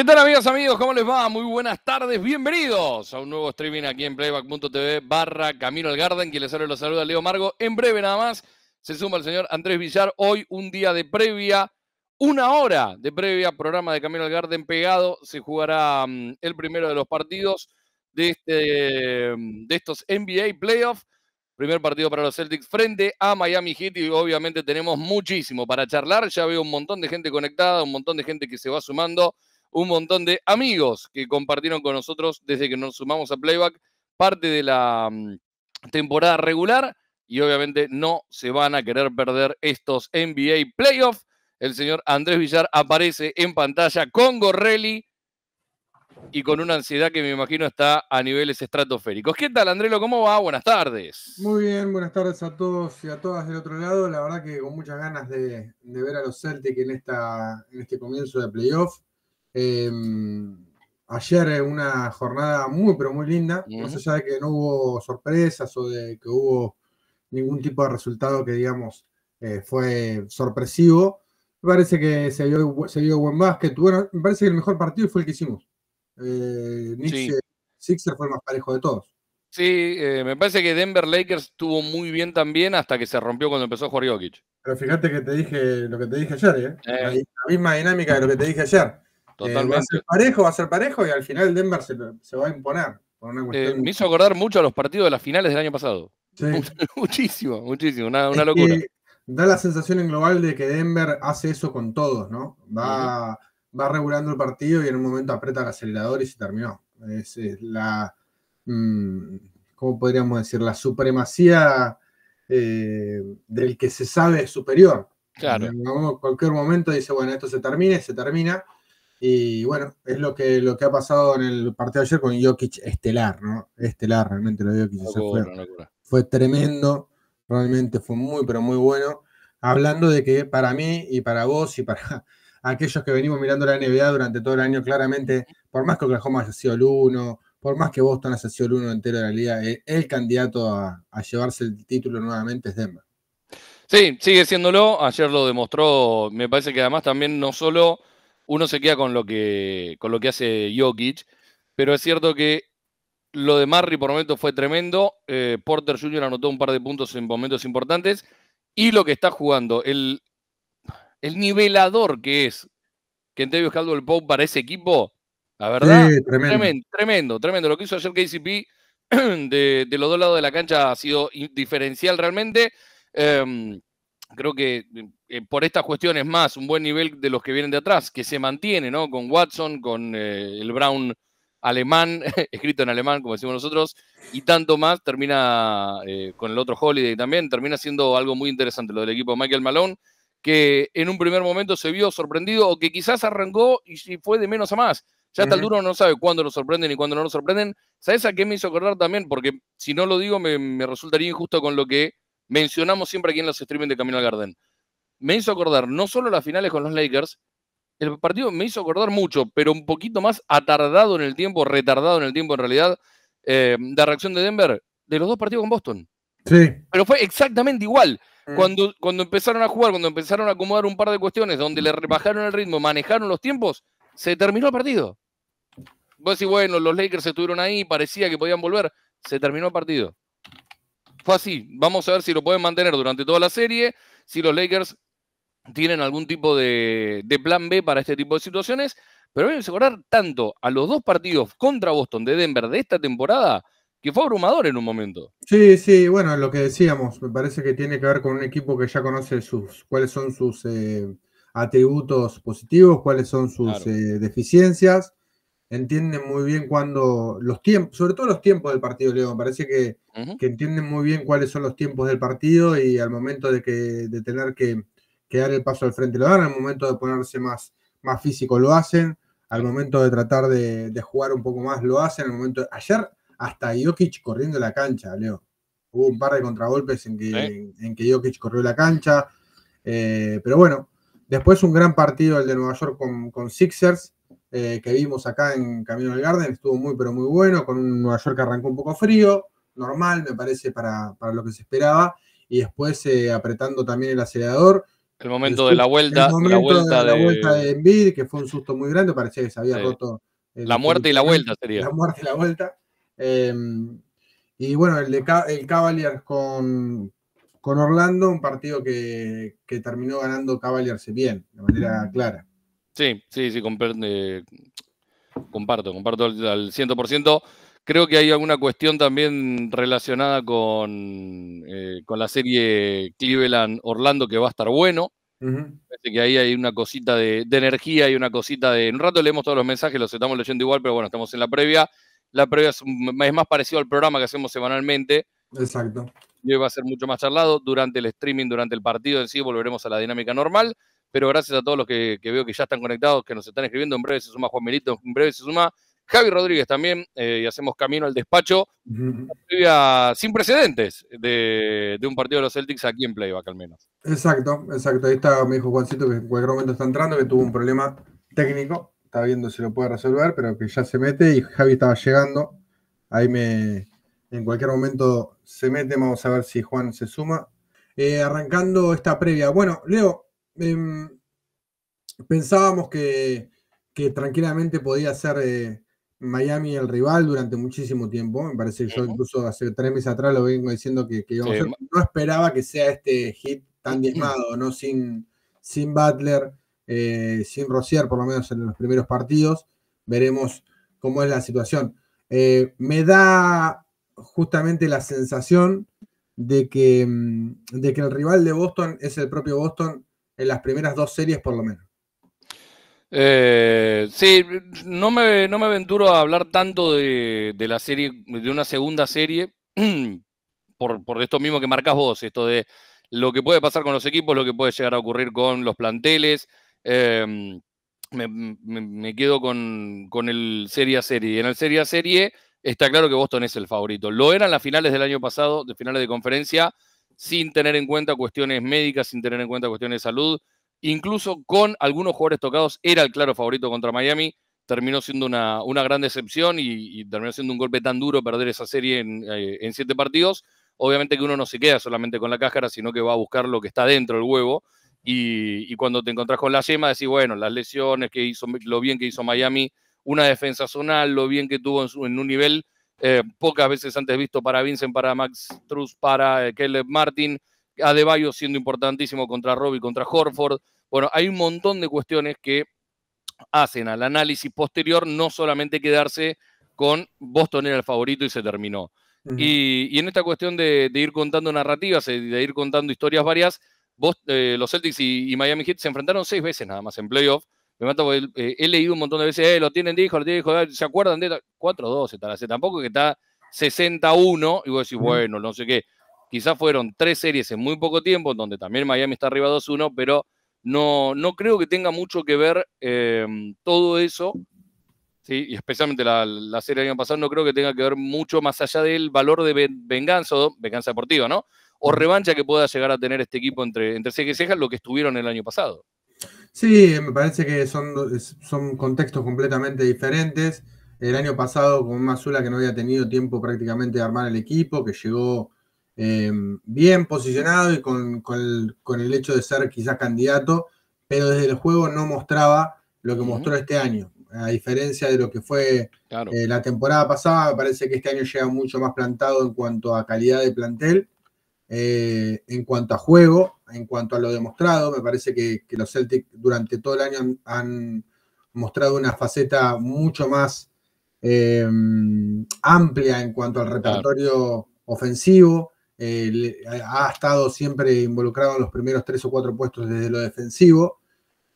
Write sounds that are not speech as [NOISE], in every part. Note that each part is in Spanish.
¿Qué tal amigos, amigos? ¿Cómo les va? Muy buenas tardes, bienvenidos a un nuevo streaming aquí en playback.tv barra Camino al Garden, quien les los saluda Leo Margo. En breve nada más se suma el señor Andrés Villar, hoy un día de previa, una hora de previa, programa de Camino al Garden pegado, se jugará mm, el primero de los partidos de, este, de estos NBA Playoffs. Primer partido para los Celtics frente a Miami Heat y obviamente tenemos muchísimo para charlar. Ya veo un montón de gente conectada, un montón de gente que se va sumando un montón de amigos que compartieron con nosotros desde que nos sumamos a Playback parte de la mm, temporada regular y obviamente no se van a querer perder estos NBA Playoffs. El señor Andrés Villar aparece en pantalla con Gorrelli y con una ansiedad que me imagino está a niveles estratosféricos. ¿Qué tal, Andrelo? ¿Cómo va? Buenas tardes. Muy bien, buenas tardes a todos y a todas del otro lado. La verdad que con muchas ganas de, ver a los Celtic en, esta, en este comienzo de playoff. Em, ayer una jornada muy, pero muy linda, no se más de que no hubo sorpresas o de que hubo ningún tipo de resultado que, digamos, eh, fue sorpresivo. Me parece que se vio, se buen básquet. me parece que el mejor partido fue el que hicimos. Eh, eh Sixer fue el más parejo de todos. Sí, eh, me parece que Denver Lakers estuvo muy bien también hasta que se rompió cuando empezó a Jokic. Pero fíjate que te dije lo que te dije ayer, la, misma dinámica de lo que te dije ayer. Eh, va a ser parejo, va a ser parejo y al final Denver se, va a imponer. Eh, me hizo acordar mucho a los partidos de las finales del año pasado. [LAUGHS] muchísimo, muchísimo, una, locura. da la sensación en global de que Denver hace eso con todos, ¿no? Va, va regulando el partido y en un momento aprieta el acelerador y se terminó. Es, la, mm, ¿cómo podríamos decir? La supremacía eh, del que se sabe superior. Claro. En cualquier momento dice, bueno, esto se termina se termina. Y bueno, es lo que, lo que ha pasado en el partido ayer con Jokic estelar, ¿no? Estelar realmente lo de Jokic. fue, tremendo, realmente fue muy, pero muy bueno. Hablando de que para mí y para vos y para [LAUGHS] aquellos que venimos mirando la NBA durante todo el año, claramente, por más que Oklahoma haya sido el uno, por más que Boston haya sido el uno entero de la liga, eh, el, candidato a, llevarse el título nuevamente es Denver. Sí, sigue siéndolo. Ayer lo demostró, me parece que además también no solo uno se queda con lo que, lo que hace Jokic, pero es cierto que lo de Marri por momentos fue tremendo. Eh, Porter Jr. anotó un par de puntos en momentos importantes. Y lo que está jugando, el, nivelador que es que Kentavious el Pope para ese equipo, la verdad, tremendo. tremendo. tremendo, Lo que hizo ayer KCP [CLEARS THROAT] de, los dos lados de la cancha ha sido diferencial realmente. Em, creo que eh, por estas cuestiones más, un buen nivel de los que vienen de atrás, que se mantiene, ¿no? Con Watson, con eh, el Brown alemán, [LAUGHS] escrito en alemán, como decimos nosotros, y tanto más, termina eh, con el otro Holiday también, termina siendo algo muy interesante lo del equipo de Michael Malone, que en un primer momento se vio sorprendido o que quizás arrancó y, fue de menos a más. Ya hasta el duro no sabe cuándo lo sorprenden y cuándo no lo sorprenden. ¿Sabes a qué me hizo acordar también? Porque si no lo digo me, me resultaría injusto con lo que mencionamos siempre aquí en los streamings de Camino al Garden me hizo acordar no solo las finales con los Lakers, el partido me hizo acordar mucho, pero un poquito más atardado en el tiempo, retardado en el tiempo en realidad, eh, la reacción de Denver, de los dos partidos con Boston. Sí. Pero fue exactamente igual. Mm. Cuando, cuando empezaron a jugar, cuando empezaron a acomodar un par de cuestiones, donde le rebajaron el ritmo, manejaron los tiempos, se terminó el partido. Vos decís, bueno, los Lakers estuvieron ahí, parecía que podían volver, se terminó el partido. Fue así. Vamos a ver si lo pueden mantener durante toda la serie, si los Lakers tienen algún tipo de, plan B para este tipo de situaciones, pero voy a tanto a los dos partidos contra Boston de Denver de esta temporada, que fue abrumador en un momento. Sí, sí, bueno, lo que decíamos, me parece que tiene que ver con un equipo que ya conoce sus, cuáles son sus eh, atributos positivos, cuáles son sus eh, deficiencias, entienden muy bien cuando los tiempos, sobre todo los tiempos del partido, Leo, parece que, entienden muy bien cuáles son los tiempos del partido y al momento de, que, de tener que que dar el paso al frente lo dan, al momento de ponerse más, más físico lo hacen, al momento de tratar de, jugar un poco más lo hacen, al momento ayer hasta Jokic corriendo la cancha, Leo. Hubo un par de contragolpes en que, Jokic corrió la cancha, eh, pero bueno, después un gran partido el de Nueva York con, Sixers, eh, que vimos acá en Camino del Garden, estuvo muy pero muy bueno, con un Nueva York que arrancó un poco frío, normal me parece para, para lo que se esperaba, y después eh, apretando también el acelerador, el momento de la vuelta. vuelta de la de, Envid, que fue un susto muy grande, parecía que se había roto. la muerte y la vuelta sería. La muerte y la vuelta. Em, y bueno, el de el Cavaliers con, Orlando, un partido que, terminó ganando Cavaliers bien, de manera clara. Sí, sí, sí, comparto, eh, comparto, comparto al 100%. Creo que hay alguna cuestión también relacionada con, eh, la serie Cleveland-Orlando que va a estar bueno. Parece que ahí hay una cosita de, energía y una cosita de. En un rato leemos todos los mensajes, los estamos leyendo igual, pero bueno, estamos en la previa. La previa es, más parecido al programa que hacemos semanalmente. Exacto. Y hoy va a ser mucho más charlado. Durante el streaming, durante el partido en sí, volveremos a la dinámica normal. Pero gracias a todos los que, que veo que ya están conectados, que nos están escribiendo. En breve se suma Juan Milito, en breve se suma Javi Rodríguez también, eh, y hacemos camino al despacho. Una sin precedentes de, un partido de los Celtics aquí en Playback, al menos. Exacto, exacto. Ahí está, me dijo Juancito que en cualquier momento está entrando, que tuvo un problema técnico. Está viendo si lo puede resolver, pero que ya se mete y Javi estaba llegando. Ahí me. En cualquier momento se mete, vamos a ver si Juan se suma. Eh, arrancando esta previa. Bueno, Leo, em, pensábamos que, que, tranquilamente podía ser eh, Miami el rival durante muchísimo tiempo. Me parece que yo incluso hace tres meses atrás lo vengo diciendo que, no esperaba que sea este hit tan diezmado, ¿no? Sin, sin Butler, eh, sin Rosier, por lo menos en los primeros partidos. Veremos cómo es la situación. Eh, me da justamente la sensación de que, mm, de que el rival de Boston es el propio Boston en las primeras dos series por lo menos. Eh, sí, no me, no me aventuro a hablar tanto de, la serie, de una segunda serie, [CLEARS THROAT] por, esto mismo que marcas vos, esto de lo que puede pasar con los equipos, lo que puede llegar a ocurrir con los planteles. Em, me, quedo con, con, el serie a serie. Y en el serie a serie está claro que Boston es el favorito. Lo eran las finales del año pasado, de finales de conferencia, sin tener en cuenta cuestiones médicas, sin tener en cuenta cuestiones de salud incluso con algunos jugadores tocados, era el claro favorito contra Miami. Terminó siendo una, gran decepción y, terminó siendo un golpe tan duro perder esa serie en, eh, en, siete partidos. Obviamente que uno no se queda solamente con la cáscara, sino que va a buscar lo que está dentro del huevo. Y, cuando te encontrás con la yema, decís, bueno, las lesiones que hizo, lo bien que hizo Miami, una defensa zonal, lo bien que tuvo en, un nivel eh, pocas veces antes visto para Vincent, para Max Truss, para eh, Martin Adebayo siendo importantísimo contra Robbie, contra Horford. Bueno, hay un montón de cuestiones que hacen al análisis posterior no solamente quedarse con Boston era el favorito y se terminó. y, en esta cuestión de, ir contando narrativas, eh, de ir contando historias varias, eh, los Celtics y, Miami Heat se enfrentaron seis veces nada más en playoff. Me mata porque eh, he leído un montón de veces, lo tienen dijo, lo tienen dijo, ¿se acuerdan de 4-2 está la Tampoco que está 61 y vos decís, bueno, no sé qué. Quizás fueron tres series en muy poco tiempo, donde también Miami está arriba 2-1, pero no, no creo que tenga mucho que ver em, todo eso, ¿sí? y especialmente la, serie del año pasado, no creo que tenga que ver mucho más allá del valor de venganza, venganza deportiva, ¿no? O revancha que pueda llegar a tener este equipo entre, entre y lo que estuvieron el año pasado. Sí, me parece que son, son contextos completamente diferentes. El año pasado con Mazula que no había tenido tiempo prácticamente de armar el equipo, que llegó Em, bien posicionado y con, el, hecho de ser quizás candidato, pero desde el juego no mostraba lo que mostró este año. A diferencia de lo que fue eh, la temporada pasada, me parece que este año llega mucho más plantado en cuanto a calidad de plantel, eh, en cuanto a juego, en cuanto a lo demostrado. Me parece que, los Celtic durante todo el año han, mostrado una faceta mucho más em, amplia en cuanto al repertorio ofensivo, eh, ha estado siempre involucrado en los primeros tres o cuatro puestos desde lo defensivo.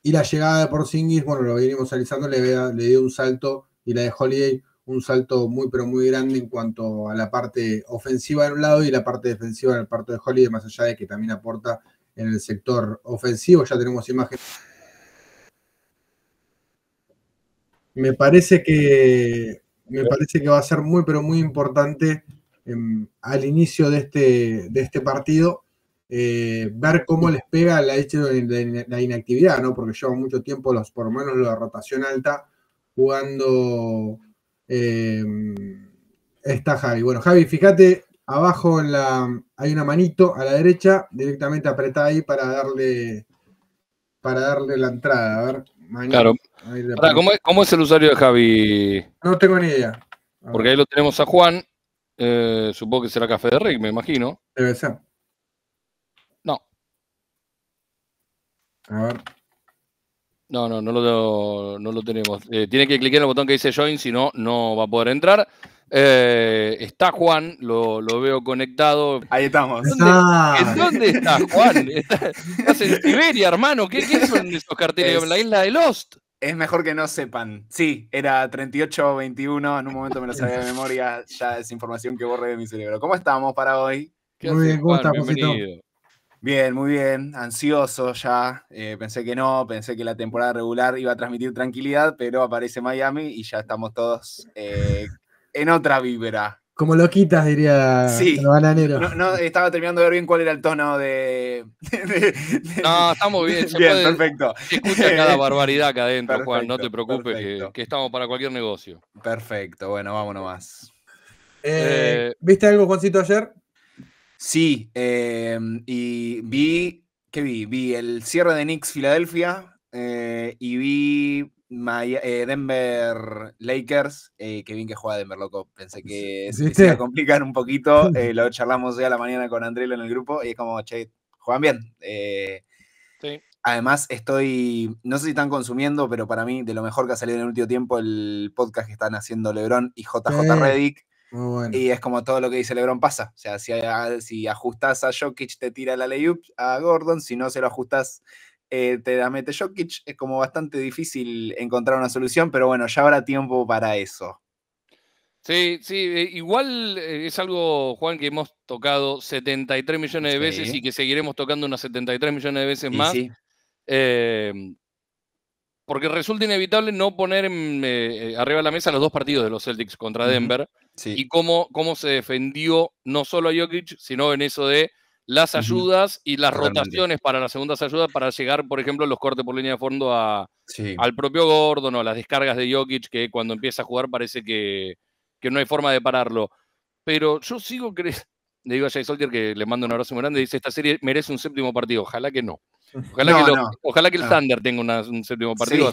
Y la llegada de Porzingis, bueno, lo venimos analizando, le, le dio un salto y la de Holiday un salto muy pero muy grande en cuanto a la parte ofensiva de un lado y la parte defensiva en el parto de Holiday, más allá de que también aporta en el sector ofensivo. Ya tenemos imágenes. Me parece que me parece que va a ser muy pero muy importante al inicio de este, de este partido, eh, ver cómo les pega la, inactividad, ¿no? Porque llevan mucho tiempo, los, por lo menos la rotación alta, jugando eh, está Javi. Bueno, Javi, fíjate, abajo la, hay una manito a la derecha, directamente apretada ahí para darle para darle la entrada. A claro. ¿Cómo es el usuario de Javi? No tengo ni idea. Porque ahí lo tenemos a Juan, eh, supongo que será Café de Rey, me imagino. Debe ser. No. A ver. No, no, no lo, no lo tenemos. Eh, tiene que clicar en el botón que dice Join, si no, no va a poder entrar. Eh, está Juan, lo, veo conectado. Ahí estamos. ¿Dónde, ¿en dónde está Juan? [LAUGHS] Estás en Siberia, hermano. ¿Qué, son esos carteles? ¿En la isla de Lost? Es mejor que no sepan. Sí, era 38-21. En un momento me lo sabía de memoria. Ya es información que borré de mi cerebro. ¿Cómo estamos para hoy? Muy bien, ¿cómo Bien, muy bien. Ansioso ya. Eh, pensé que no. Pensé que la temporada regular iba a transmitir tranquilidad, pero aparece Miami y ya estamos todos eh, en otra vibra. Como loquitas, diría sí. bananero. estaba terminando de ver bien cuál era el tono de. [LAUGHS] no, estamos bien. bien, perfecto. escucha cada [LAUGHS] barbaridad acá adentro, Juan. No te preocupes, que, estamos para cualquier negocio. Perfecto, bueno, vámonos más. Eh, eh, ¿Viste algo, Juancito, ayer? Sí, eh, y vi. ¿Qué vi? Vi el cierre de Knicks Filadelfia. Eh, y vi eh, Denver Lakers. Eh, que bien que juega Denver, loco. Pensé que se, iba a [LAUGHS] complicar un poquito. [LAUGHS] lo charlamos ya a la mañana con Andrelo en el grupo y es como, che, juegan bien. Además, estoy, no sé si están consumiendo, pero para mí, de lo mejor que ha salido en el último tiempo, el podcast que están haciendo Lebron y JJ Reddick. Y es como todo lo que dice Lebron pasa. O sea, si, si ajustas a Jokic, te tira la layup a Gordon. Si no se lo ajustas eh, te da mete Jokic, es como bastante difícil encontrar una solución, pero bueno, ya habrá tiempo para eso. Sí, sí, eh, igual eh, es algo, Juan, que hemos tocado 73 millones de veces y que seguiremos tocando unas 73 millones de veces más. porque resulta inevitable no poner arriba de la mesa los dos partidos de los Celtics contra Denver y cómo, cómo se defendió no solo a Jokic, sino en eso de las ayudas y las rotaciones para las segundas ayudas para llegar, por ejemplo, los cortes por línea de fondo a, al propio Gordon o a las descargas de Jokic, que cuando empieza a jugar parece que, que no hay forma de pararlo. Pero yo sigo creyendo, [LAUGHS] le digo a Jay Soldier que le mando un abrazo muy grande, dice, esta serie merece un séptimo partido, ojalá que no. Ojalá, que, el ah. Thunder tenga un séptimo partido.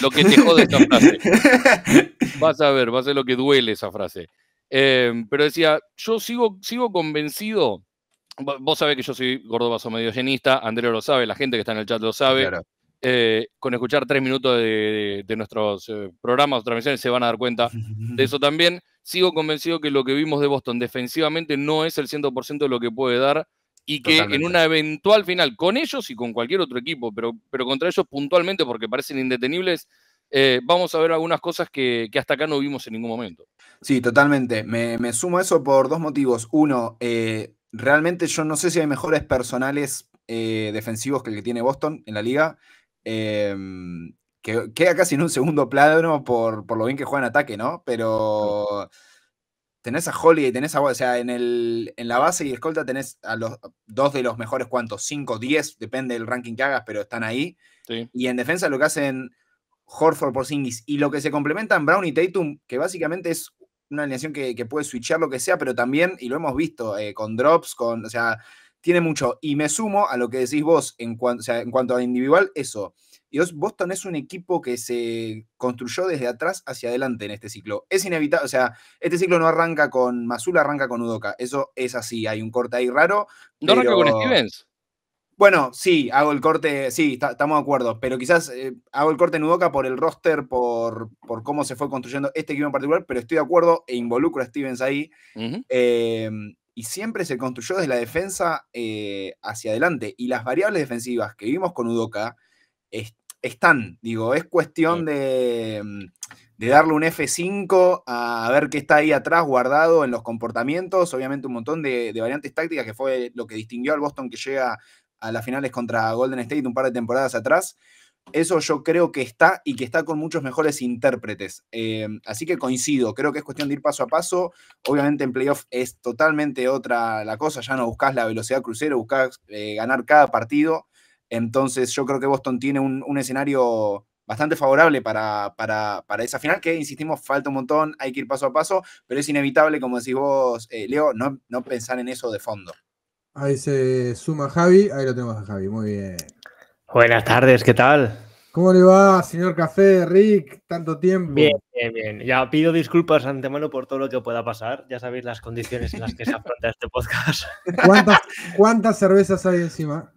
lo que te jode esta frase. [LAUGHS] Vas a ver, va a ser lo que duele esa frase. Eh, pero decía, yo sigo, sigo convencido vos sabés que yo soy gordo vaso medio llenista, Andrés lo sabe, la gente que está en el chat lo sabe. Eh, con escuchar tres minutos de, nuestros eh, programas o transmisiones se van a dar cuenta de eso también. Sigo convencido que lo que vimos de Boston defensivamente no es el 100% de lo que puede dar y que en una eventual final con ellos y con cualquier otro equipo, pero, pero contra ellos puntualmente porque parecen indetenibles, eh, vamos a ver algunas cosas que, hasta acá no vimos en ningún momento. Sí, totalmente. Me, me sumo a eso por dos motivos. Uno, eh, realmente yo no sé si hay mejores personales eh, defensivos que el que tiene Boston en la liga. Em, que queda casi en un segundo plano por, lo bien que juega en ataque, ¿no? Pero tenés a y tenés a. O sea, en, la base y escolta tenés a los dos de los mejores, cuantos 5, 10, depende del ranking que hagas, pero están ahí. Y en defensa lo que hacen Horford por Singis y lo que se complementan Brown y Tatum, que básicamente es una alineación que, puede switchar lo que sea, pero también, y lo hemos visto, eh, con drops, con, o sea, tiene mucho. Y me sumo a lo que decís vos en, en cuanto a individual, eso. Y Boston es un equipo que se construyó desde atrás hacia adelante en este ciclo. Es inevitable, o sea, este ciclo no arranca con Mazula, arranca con Udoka. Eso es así, hay un corte ahí raro. No arranca con Stevens. Bueno, sí, hago el corte, sí, estamos de acuerdo, pero quizás eh, hago el corte en Udoca por el roster, por, cómo se fue construyendo este equipo en particular, pero estoy de acuerdo e involucro a Stevens ahí. Em, y siempre se construyó desde la defensa eh, hacia adelante. Y las variables defensivas que vimos con Udoca están, digo, es cuestión mm, de, darle un F5 a ver qué está ahí atrás guardado en los comportamientos, obviamente un montón de variantes tácticas que fue lo que distinguió al Boston que llega a las finales contra Golden State un par de temporadas atrás. Eso yo creo que está y que está con muchos mejores intérpretes. Eh, así que coincido, creo que es cuestión de ir paso a paso. Obviamente en playoff es totalmente otra la cosa, ya no buscas la velocidad crucero, buscas eh, ganar cada partido. Entonces yo creo que Boston tiene un, escenario bastante favorable para, para, para, esa final, que insistimos, falta un montón, hay que ir paso a paso, pero es inevitable, como decís vos, eh, Leo, no, no pensar en eso de fondo. Ahí se suma Javi, ahí lo tenemos a Javi, muy bien. Buenas tardes, ¿qué tal? ¿Cómo le va, señor Café, Rick? Tanto tiempo. Bien, bien, bien. Ya pido disculpas antemano por todo lo que pueda pasar. Ya sabéis las condiciones en las que se afronta este podcast. [LAUGHS] ¿Cuántas, ¿Cuántas, cervezas hay encima?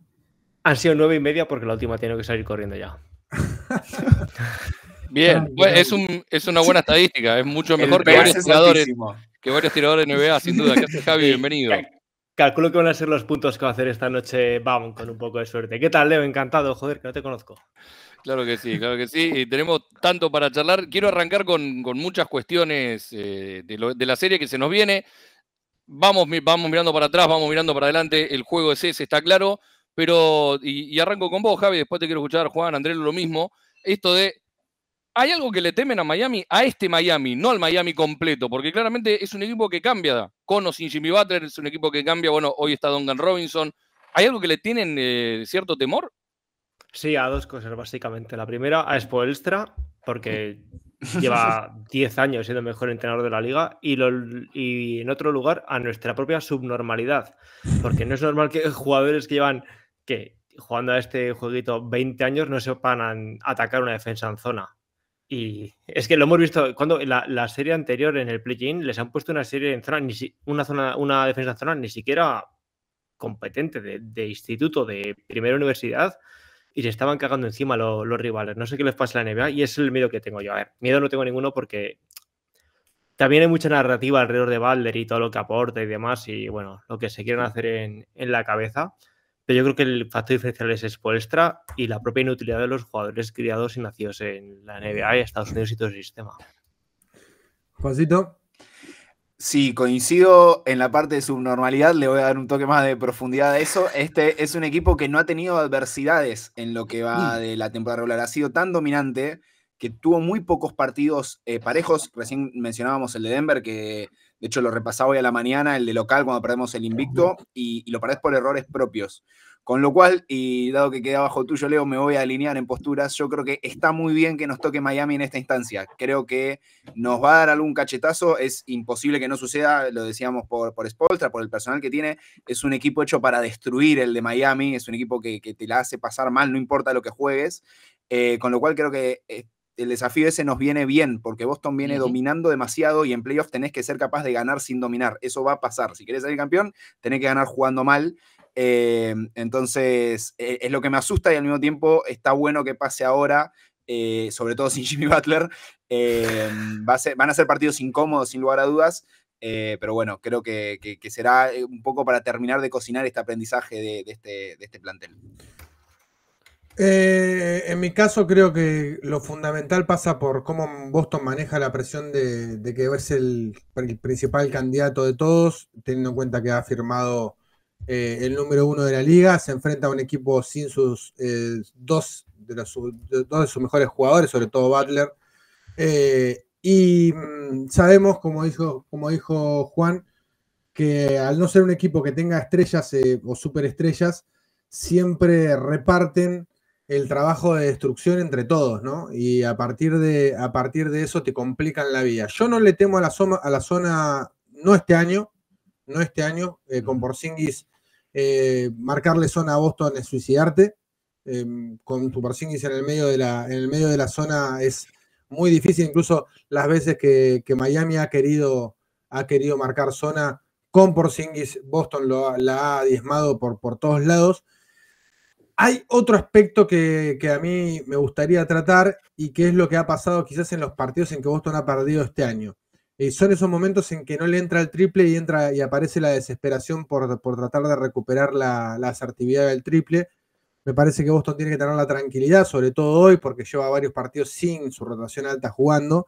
Han sido nueve y media porque la última tiene que salir corriendo ya. [LAUGHS] bien, pues, es, una buena estadística. Es mucho mejor que varios, tiradores, que varios tiradores NBA, sin duda. Javi? Bienvenido. Calculo que van a ser los puntos que va a hacer esta noche Vamos con un poco de suerte. ¿Qué tal, Leo? Encantado, joder, que no te conozco. Claro que sí, claro que sí. tenemos tanto para charlar. Quiero arrancar con, muchas cuestiones eh, de, la serie que se nos viene. Vamos, mirando para atrás, vamos mirando para adelante. El juego es ese, está claro. Pero, y, y arranco con vos, Javi, después te quiero escuchar, Juan, Andrés, lo mismo. Esto de hay algo que le temen a Miami, a este Miami, no al Miami completo, porque claramente es un equipo que cambia. Con o sin Jimmy Butler es un equipo que cambia. Bueno, hoy está Duncan Robinson. ¿Hay algo que le tienen eh, cierto temor? Sí, a dos cosas, básicamente. La primera, a Spoelstra, porque [LAUGHS] lleva 10 años siendo el mejor entrenador de la liga, y, y en otro lugar, a nuestra propia subnormalidad. Porque no es normal que [LAUGHS] jugadores que llevan que jugando a este jueguito 20 años no sepan atacar una defensa en zona y es que lo hemos visto cuando la, la serie anterior en el play-in les han puesto una serie en zona, una zona, una defensa en zona ni siquiera competente de, instituto, de primera universidad, y se estaban cagando encima los rivales. No sé qué les pasa a la NBA y es el miedo que tengo yo. A ver, miedo no tengo ninguno porque también hay mucha narrativa alrededor de Balder y todo lo que aporta y demás, y bueno, lo que se quieren hacer en, en la cabeza. Pero yo creo que el factor diferencial es Spolstra y la propia inutilidad de los jugadores criados y nacidos en la NBA Estados Unidos y todo el sistema. Juancito. Sí, coincido en la parte de subnormalidad, le voy a dar un toque más de profundidad a eso. Este es un equipo que no ha tenido adversidades en lo que va mm. de la temporada regular, ha sido tan dominante que tuvo muy pocos partidos eh, parejos. Recién mencionábamos el de Denver, que de hecho, lo repasaba hoy a la mañana, el de local, cuando perdemos el invicto, y, lo perdés por errores propios. Con lo cual, y dado que queda bajo tuyo, Leo, me voy a alinear en posturas. Yo creo que está muy bien que nos toque Miami en esta instancia. Creo que nos va a dar algún cachetazo. Es imposible que no suceda, lo decíamos por, por por el personal que tiene. Es un equipo hecho para destruir el de Miami. Es un equipo que, te la hace pasar mal, no importa lo que juegues. Eh, con lo cual, creo que eh, el desafío ese nos viene bien, porque Boston viene dominando demasiado y en playoffs tenés que ser capaz de ganar sin dominar. Eso va a pasar. Si querés ser campeón, tenés que ganar jugando mal. Eh, entonces, e, es lo que me asusta y al mismo tiempo está bueno que pase ahora, eh, sobre todo [LAUGHS] sin Jimmy Butler. Eh, van a ser partidos incómodos, sin lugar a dudas. pero bueno, creo que, será un poco para terminar de cocinar este aprendizaje de, este, de este plantel. Eh, en mi caso creo que lo fundamental pasa por cómo Boston maneja la presión de, que es el, el, principal candidato de todos, teniendo en cuenta que ha firmado eh, el número uno de la liga, se enfrenta a un equipo sin sus eh, dos, de los, dos de sus mejores jugadores, sobre todo Butler. y mm, sabemos, como dijo, como dijo Juan, que al no ser un equipo que tenga estrellas o superestrellas, siempre reparten el trabajo de destrucción entre todos, ¿no? Y a partir de, a partir de eso te complican la vida. Yo no le temo a la, zona, a la zona, no este año, no este año, eh, con Porzingis, eh, marcarle zona a Boston es suicidarte. Em, con tu Porzingis en el, medio de la, en el medio de la zona es muy difícil, incluso las veces que, Miami ha querido, ha querido marcar zona con Porzingis, Boston lo, la ha diezmado por, por todos lados. Hay otro aspecto que, a mí me gustaría tratar y que es lo que ha pasado quizás en los partidos en que Boston ha perdido este año. Eh, son esos momentos en que no le entra el triple y, entra, y aparece la desesperación por, tratar de recuperar la, la, asertividad del triple. Me parece que Boston tiene que tener la tranquilidad, sobre todo hoy, porque lleva varios partidos sin su rotación alta jugando,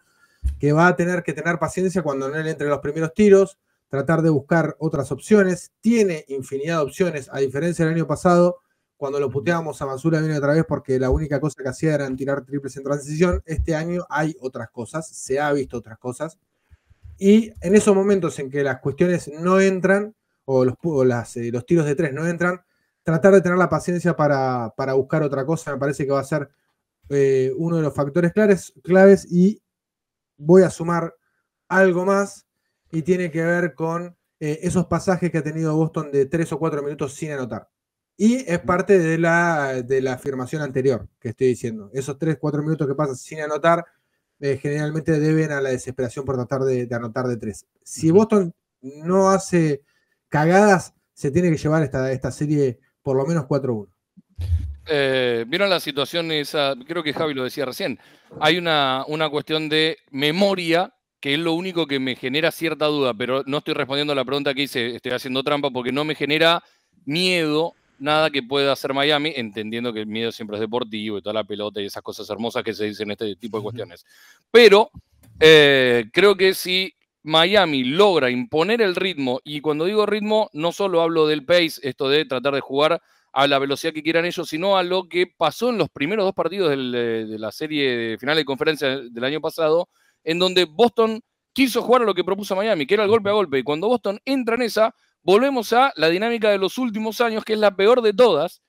que va a tener que tener paciencia cuando no le entre los primeros tiros, tratar de buscar otras opciones. Tiene infinidad de opciones, a diferencia del año pasado cuando lo puteábamos a basura Viene otra vez porque la única cosa que hacía era tirar triples en transición, este año hay otras cosas, se ha visto otras cosas. Y en esos momentos en que las cuestiones no entran, o los, eh, los tiros de tres no entran, tratar de tener la paciencia para, buscar otra cosa me parece que va a ser eh, uno de los factores claves, y voy a sumar algo más y tiene que ver con eh, esos pasajes que ha tenido Boston de tres o cuatro minutos sin anotar. Y es parte de la, de la afirmación anterior que estoy diciendo. Esos 3, 4 minutos que pasan sin anotar, eh, generalmente deben a la desesperación por tratar de, anotar de tres Si Boston no hace cagadas, se tiene que llevar esta, esta serie por lo menos 4-1. Eh, Vieron la situación esa, creo que Javi lo decía recién, hay una, una cuestión de memoria que es lo único que me genera cierta duda, pero no estoy respondiendo a la pregunta que hice, estoy haciendo trampa porque no me genera miedo nada que pueda hacer Miami, entendiendo que el miedo siempre es deportivo y toda la pelota y esas cosas hermosas que se dicen en este tipo de cuestiones. Pero eh, creo que si Miami logra imponer el ritmo, y cuando digo ritmo, no solo hablo del pace, esto de tratar de jugar a la velocidad que quieran ellos, sino a lo que pasó en los primeros dos partidos eh, de la serie de final de conferencia del año pasado, en donde Boston quiso jugar a lo que propuso Miami, que era el golpe a golpe, y cuando Boston entra en esa, volvemos a la dinámica de los últimos años, que es la peor de todas,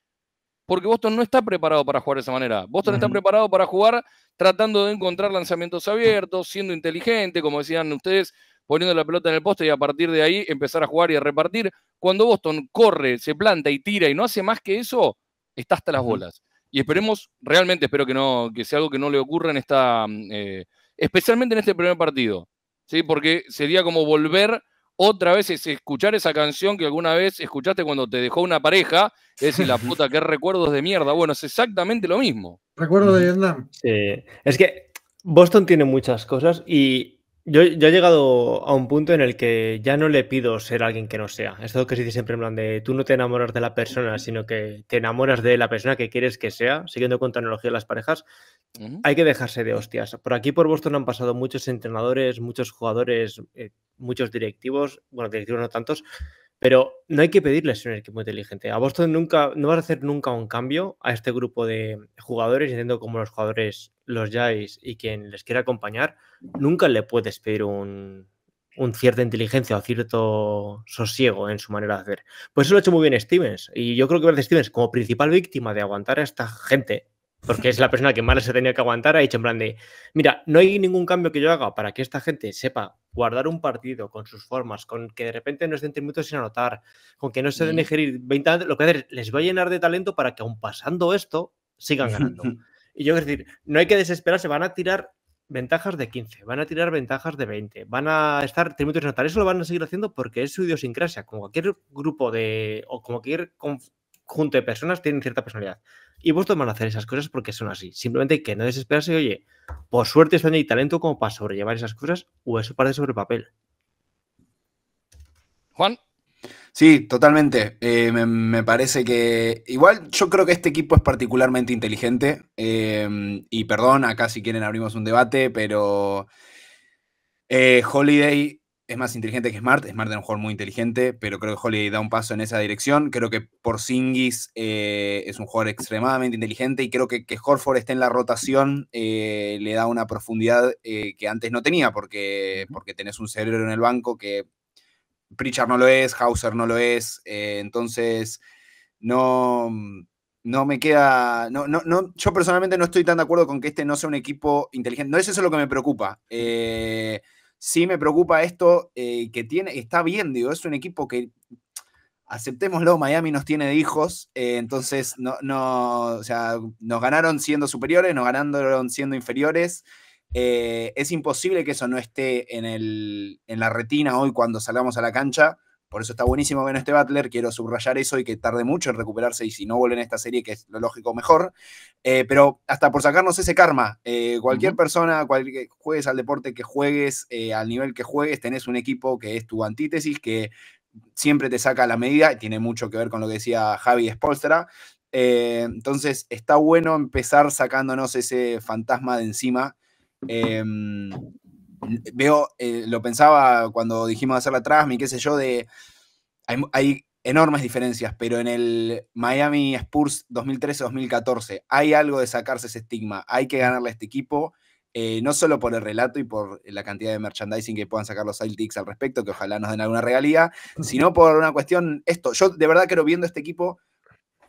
porque Boston no está preparado para jugar de esa manera. Boston está preparado para jugar tratando de encontrar lanzamientos abiertos, siendo inteligente, como decían ustedes, poniendo la pelota en el poste y a partir de ahí empezar a jugar y a repartir. Cuando Boston corre, se planta y tira y no hace más que eso, está hasta las bolas. Y esperemos, realmente espero que no, que sea algo que no le ocurra en esta, mm, eh, especialmente en este primer partido, ¿sí? porque sería como volver otra vez es escuchar esa canción que alguna vez escuchaste cuando te dejó una pareja, es la puta, qué recuerdos de mierda. Bueno, es exactamente lo mismo. Recuerdo de Vietnam. Es que Boston tiene muchas cosas y yo, he llegado a un punto en el que ya no le pido ser alguien que no sea. es Esto que se dice siempre en plan de tú no te enamoras de la persona, sino que te enamoras de la persona que quieres que sea, siguiendo con tecnología de las parejas, hay que dejarse de hostias. Por aquí, por Boston, han pasado muchos entrenadores, muchos jugadores, eh, muchos directivos, bueno, directivos no tantos, pero no hay que pedirles un equipo inteligente. A Boston nunca, no vas a hacer nunca un cambio a este grupo de jugadores, entiendo como los jugadores, los Jais y quien les quiera acompañar, nunca le puedes pedir un, un cierta inteligencia o cierto sosiego en su manera de hacer. Pues eso lo ha hecho muy bien Stevens. Y yo creo que Brad Stevens, como principal víctima de aguantar a esta gente, porque es la persona que más se tenía que aguantar, ha dicho en plan de, mira, no hay ningún cambio que yo haga para que esta gente sepa guardar un partido con sus formas, con que de repente no estén 30 minutos sin anotar, con que no se den mm. ingerir 20 años, lo que hacer les voy a llenar de talento para que aun pasando esto, sigan ganando. [LAUGHS] Y yo quiero decir, no hay que desesperarse, van a tirar ventajas de 15, van a tirar ventajas de 20, van a estar 3 minutos sin anotar, eso lo van a seguir haciendo porque es su idiosincrasia, como cualquier grupo de, o como cualquier junto de personas tienen cierta personalidad. Y vosotros van a hacer esas cosas porque son así. Simplemente que no desesperarse oye, por suerte eso y talento como para sobrellevar esas cosas o eso parece sobre papel. Juan. Sí, totalmente. Eh, me, parece que igual yo creo que este equipo es particularmente inteligente. Eh, y perdón, acá si quieren abrimos un debate, pero eh, Holiday es más inteligente que Smart. Smart es un jugador muy inteligente, pero creo que Holiday da un paso en esa dirección. Creo que por eh, es un jugador extremadamente inteligente y creo que que Horford esté en la rotación eh, le da una profundidad eh, que antes no tenía, porque, porque tenés un cerebro en el banco que Pritchard no lo es, Hauser no lo es. Eh, entonces, no mm, no me queda. No, no, no, yo personalmente no estoy tan de acuerdo con que este no sea un equipo inteligente. No es eso lo que me preocupa. Sí me preocupa esto eh, que tiene, está bien, digo, es un equipo que, aceptémoslo, Miami nos tiene de hijos, eh, entonces no, nos ganaron siendo superiores, nos ganaron siendo inferiores. Eh, es imposible que eso no esté en, el, en la retina hoy cuando salgamos a la cancha. Por eso está buenísimo no este Butler, quiero subrayar eso y que tarde mucho en recuperarse y si no vuelve en esta serie, que es lo lógico mejor. Eh, pero hasta por sacarnos ese karma, eh, cualquier persona, cualquier juegues al deporte que juegues, eh, al nivel que juegues, tenés un equipo que es tu antítesis, que siempre te saca la medida, y tiene mucho que ver con lo que decía Javi Spolstra. entonces está bueno empezar sacándonos ese fantasma de encima. [LAUGHS] Em, veo, eh, lo pensaba cuando dijimos hacer la y qué sé yo, de. Hay, enormes diferencias, pero en el Miami Spurs 2013-2014 hay algo de sacarse ese estigma. Hay que ganarle a este equipo, eh, no solo por el relato y por la cantidad de merchandising que puedan sacar los Celtics al respecto, que ojalá nos den alguna regalía, sino por una cuestión, esto. Yo de verdad creo viendo este equipo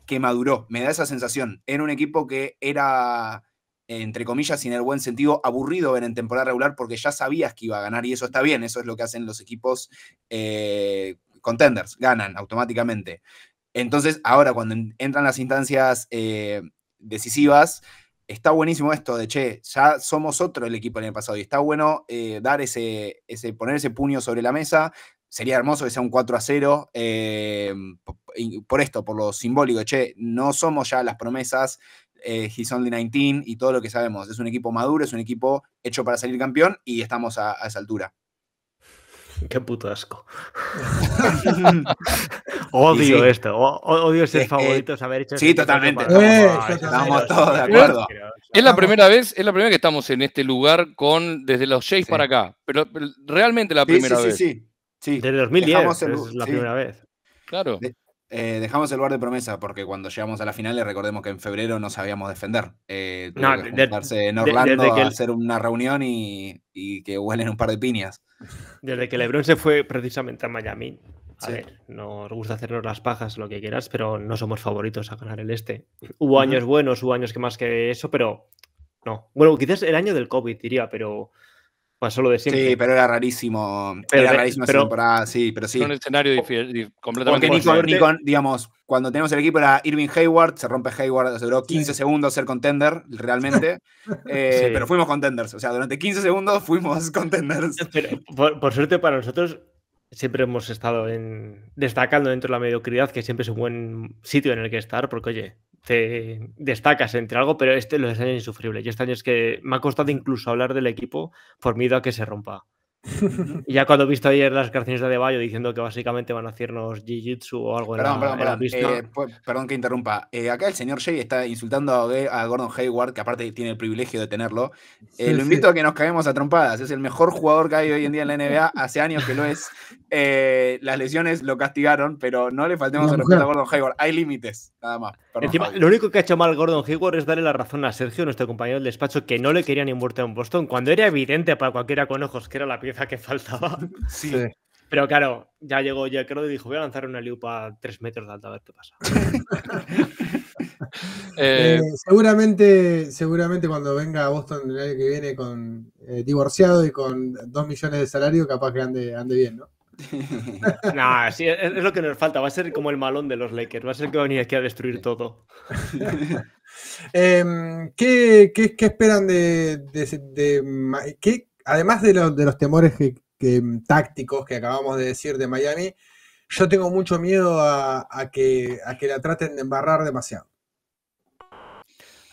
que maduró, me da esa sensación. Era un equipo que era entre comillas, sin el buen sentido, aburrido ver en temporada regular porque ya sabías que iba a ganar y eso está bien, eso es lo que hacen los equipos eh, contenders, ganan automáticamente. Entonces, ahora cuando entran las instancias eh, decisivas, está buenísimo esto de, che, ya somos otro el equipo en el pasado y está bueno eh, dar ese, ese, poner ese puño sobre la mesa. Sería hermoso que sea un 4 a 0 por esto, por lo simbólico, che, no somos ya las promesas eh, He's Only 19 y todo lo que sabemos. Es un equipo maduro, es un equipo hecho para salir campeón y estamos a, esa altura. Qué puto asco. [LAUGHS] odio esto. odio ser favoritos favorito, saber haber hecho Sí, totalmente. Estamos, eh, todos de acuerdo. Es la primera vez, es la primera que estamos en este lugar con desde los seis para acá. Pero, realmente la primera vez. Sí, sí, sí. Desde 2010 es la primera vez. Claro. Eh, dejamos el lugar de promesa porque cuando llegamos a la final, recordemos que en febrero no sabíamos defender. Eh, no, juntarse en Orlando hacer una reunión y, que huelen un par de piñas. Desde que LeBron se fue precisamente a Miami. A ver, nos gusta hacernos las pajas, lo que quieras, pero no somos favoritos a ganar el este. Hubo años buenos, hubo años que más que eso, pero no. Bueno, quizás el año del COVID diría, pero Pasó solo de siempre. Sí, pero era rarísimo. era rarísimo esa temporada, sí, pero sí. Un escenario completamente Porque ni digamos, cuando tenemos el equipo era Irving Hayward, se rompe Hayward, duró 15 segundos ser contender, realmente. [LAUGHS] Eh, pero fuimos contenders, o sea, durante 15 segundos fuimos [LAUGHS] contenders. por, por suerte para nosotros, siempre hemos estado en, destacando dentro de la mediocridad, que siempre es un buen sitio en el que estar, porque oye, te destacas entre algo, pero este lo es insufrible. Y este año es que me ha costado incluso hablar del equipo por miedo a que se rompa. [LAUGHS] ya cuando he visto ayer las canciones de Adebayo diciendo que básicamente van a hacernos jiu-jitsu o algo perdón, en la, pista. Eh, pues, perdón que interrumpa. Eh, acá el señor Jay está insultando a, Gordon Hayward, que aparte tiene el privilegio de tenerlo. Eh, lo invito a que nos caigamos a trompadas. Es el mejor jugador que hay hoy en día en la NBA. Hace años que lo es. las lesiones lo castigaron, pero no le faltemos a Gordon Hayward. Hay límites, nada más. lo único que ha hecho mal Gordon Hayward es darle la razón a Sergio, nuestro compañero del despacho, que no le querían invertir en Boston, cuando era evidente para cualquiera con ojos que era la pieza que faltaba. [LAUGHS] Sí. Pero claro, ya llegó Jack y dijo, voy a lanzar una liupa a 3 metros de alta, a ver qué pasa. [LAUGHS] Eh, eh, seguramente, seguramente cuando venga a Boston el año que viene con eh, divorciado y con 2 millones de salario, capaz que ande, ande bien, ¿no? [LAUGHS] nah, sí, es, lo que nos falta. Va a ser como el malón de los Lakers. Va a ser que va a venir aquí a destruir todo. Em, ¿qué, qué, esperan de, de, de qué, además de, los temores mm, tácticos que acabamos de decir de Miami, yo tengo mucho miedo a, que, que la traten de embarrar demasiado.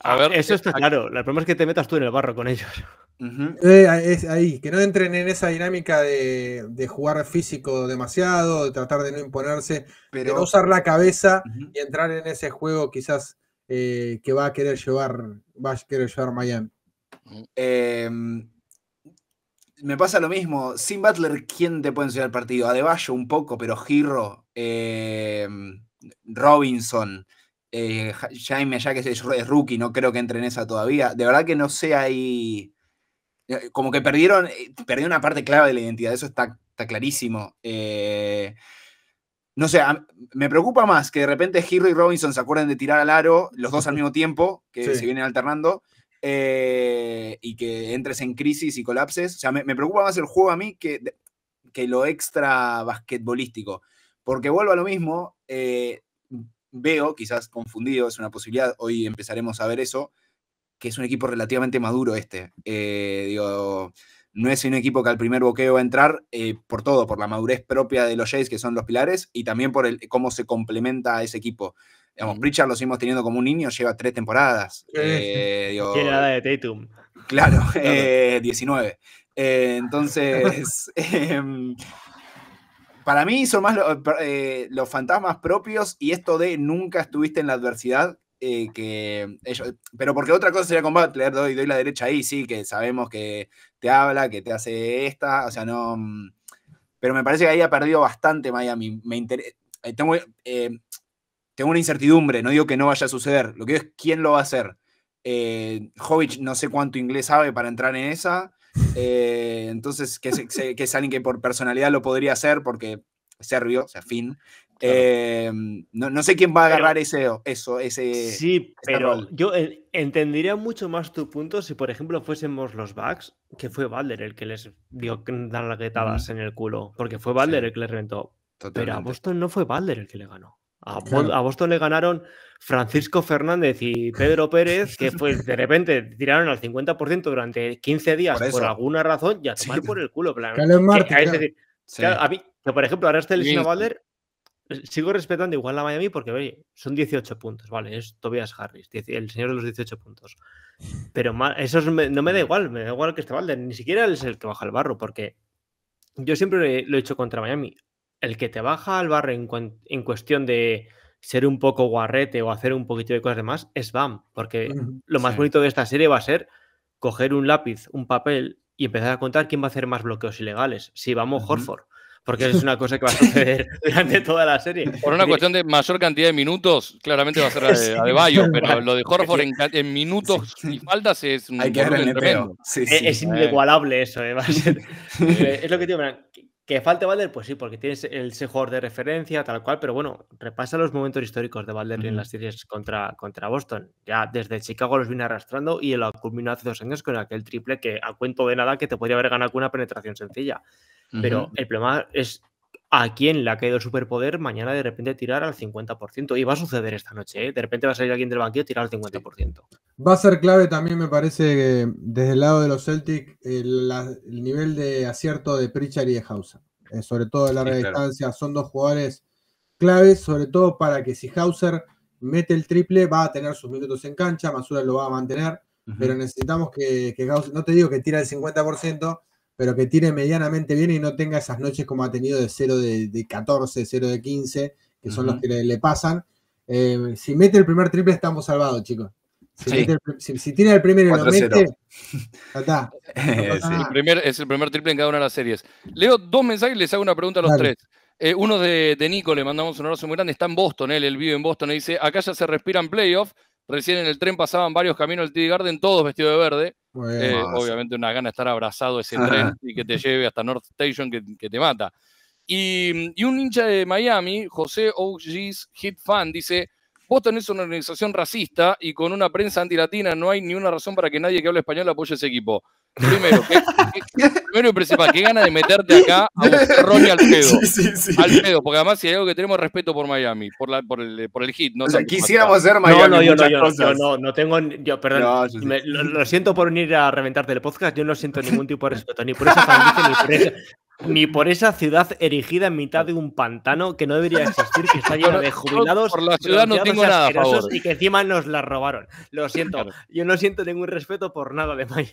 A ver, ah, eso está claro. La problema es que te metas tú en el barro con ellos. Eh, es ahí, que no entren en esa dinámica de, jugar físico demasiado, de tratar de no imponerse, Pero... de no usar la cabeza y entrar en ese juego quizás eh, que va a querer llevar, va a querer llevar Miami. Eh, me pasa lo mismo. Sin Butler, ¿quién te puede enseñar el partido? Adebayo un poco, pero Giro, eh, Robinson, eh, Jaime, ya que es rookie, no creo que entre en esa todavía. De verdad que no sé ahí. Eh, como que perdieron, perdieron una parte clave de la identidad, eso está, está clarísimo. no sé, me preocupa más que de repente Giro y Robinson se acuerden de tirar al aro los dos al [LAUGHS] mismo tiempo, que se vienen alternando, eh, y que entres en crisis y colapses. O sea, me, preocupa más el juego a mí que, que lo extra basquetbolístico. Porque vuelvo a lo mismo, eh, veo, quizás confundido, es una posibilidad, hoy empezaremos a ver eso, que es un equipo relativamente maduro este. Eh, digo, no es un equipo que al primer boqueo va a entrar por todo, por la madurez propia de los Jays, que son los pilares, y también por el, cómo se complementa a ese equipo. Digamos, lo seguimos teniendo como un niño, lleva tres temporadas. Eh, Tiene la edad de Tatum. Claro, 19. [LAUGHS] Eh, eh, entonces, [LAUGHS] em, para mí son más los fantasmas propios y esto de nunca estuviste en la adversidad que ellos. Pero porque otra cosa sería con Butler, doy, doy la derecha ahí, sí, que sabemos que te habla, que te hace esta, o sea, no. Mm, pero me parece que ahí ha perdido bastante Miami. Me interesa. Tengo, tengo una incertidumbre, no digo que no vaya a suceder, lo que digo es quién lo va a hacer. Eh, no sé cuánto inglés sabe para entrar en esa, eh, entonces que es, alguien que por personalidad lo podría hacer porque es serbio, o sea, fin. Eh, no, sé quién va a agarrar ese, eso, ese... Sí, pero yo entendería mucho más tu punto si, por ejemplo, fuésemos los Bucks, que fue Balder el que les dio dar las guetadas en el culo, porque fue Balder el que les reventó. Pero a Boston no fue Balder el que le ganó. A, Boston le ganaron Francisco Fernández y Pedro Pérez, que [LAUGHS] pues de repente tiraron al 50% durante 15 días por, alguna razón y a tomar por el culo. claro, a mí, por ejemplo, ahora está el Valder, eh, sigo respetando igual a Miami porque son 18 puntos, vale, es Tobias Harris, el señor de los 18 puntos. Pero eso no me da igual, me da igual que este Valder, ni siquiera es el que baja el barro, porque yo siempre lo he hecho contra Miami el que te baja al barrio en, cuestión de ser un poco guarrete o hacer un poquito de cosas demás es BAM, porque lo más bonito de esta serie va a ser coger un lápiz, un papel y empezar a contar quién va a hacer más bloqueos ilegales, si vamos a Horford, porque es una cosa que va a suceder [LAUGHS] durante toda la serie. Por una cuestión de mayor cantidad de minutos, claramente va a ser eh, [LAUGHS] de Bayo, [LAUGHS] pero lo de Horford en, minutos y faltas es un Hay e, es, es, eh. eso, eh, es lo que te digo, que falte Valder, pues sí, porque tienes el sejor de referencia, tal cual, pero bueno, repasa los momentos históricos de Valder en las series contra, contra Boston. Ya desde Chicago los viene arrastrando y lo culminó hace dos años con aquel triple que a cuento de nada que te podría haber ganado con una penetración sencilla. Pero el problema es a quien le ha caído el superpoder mañana de repente tirar al 50%. Y va a suceder esta noche, ¿eh? de repente va a salir alguien del banquillo a tirar al 50%. Va a ser clave también, me parece, desde el lado de los Celtic, el, nivel de acierto de Pritchard y de Hauser. Eh, sobre todo de larga son dos jugadores claves, sobre todo para que si Hauser mete el triple, va a tener sus minutos en cancha, Masura lo va a mantener, pero necesitamos que, que Hauser, no te digo que tira el 50%, pero que tire medianamente bien y no tenga esas noches como ha tenido de 0 de, de 14, 0 de 15, que son los que le, pasan. Eh, si mete el primer triple, estamos salvados, chicos. Si, tiene el, primer el y lo mete, [LAUGHS] eh, primer, es el primer triple en cada una de las series. Leo dos mensajes y les hago una pregunta a los tres. Eh, uno de, de, Nico, le mandamos un abrazo muy grande, está en Boston, él, él vive en Boston, y dice, acá ya se respiran playoffs, recién en el tren pasaban varios caminos del TD Garden, todos vestidos de verde, eh, obviamente una gana estar abrazado ese [LAUGHS] tren y que te lleve hasta North Station que, te mata. Y, y, un hincha de Miami, José OG's Hit Fan, dice, Vos tenés una organización racista y con una prensa antilatina no hay ni una razón para que nadie que hable español apoye ese equipo. Primero, primero y principal, qué gana de meterte acá a Ronnie al pedo. Al pedo, porque además si hay algo que tenemos respeto por Miami, por, la, por, el, por el hit. No o sea, quisiéramos ser Miami. No, no, yo no, no, tengo. Yo, perdón, lo, siento por venir a reventarte el podcast. Yo no siento ningún tipo de respeto, ni por esa también. ni por esa, ni por esa ciudad erigida en mitad de un pantano que no debería existir, que está llena de jubilados, por la ciudad no tengo nada y que encima nos la robaron. Lo siento, yo no siento ningún respeto por nada de Miami.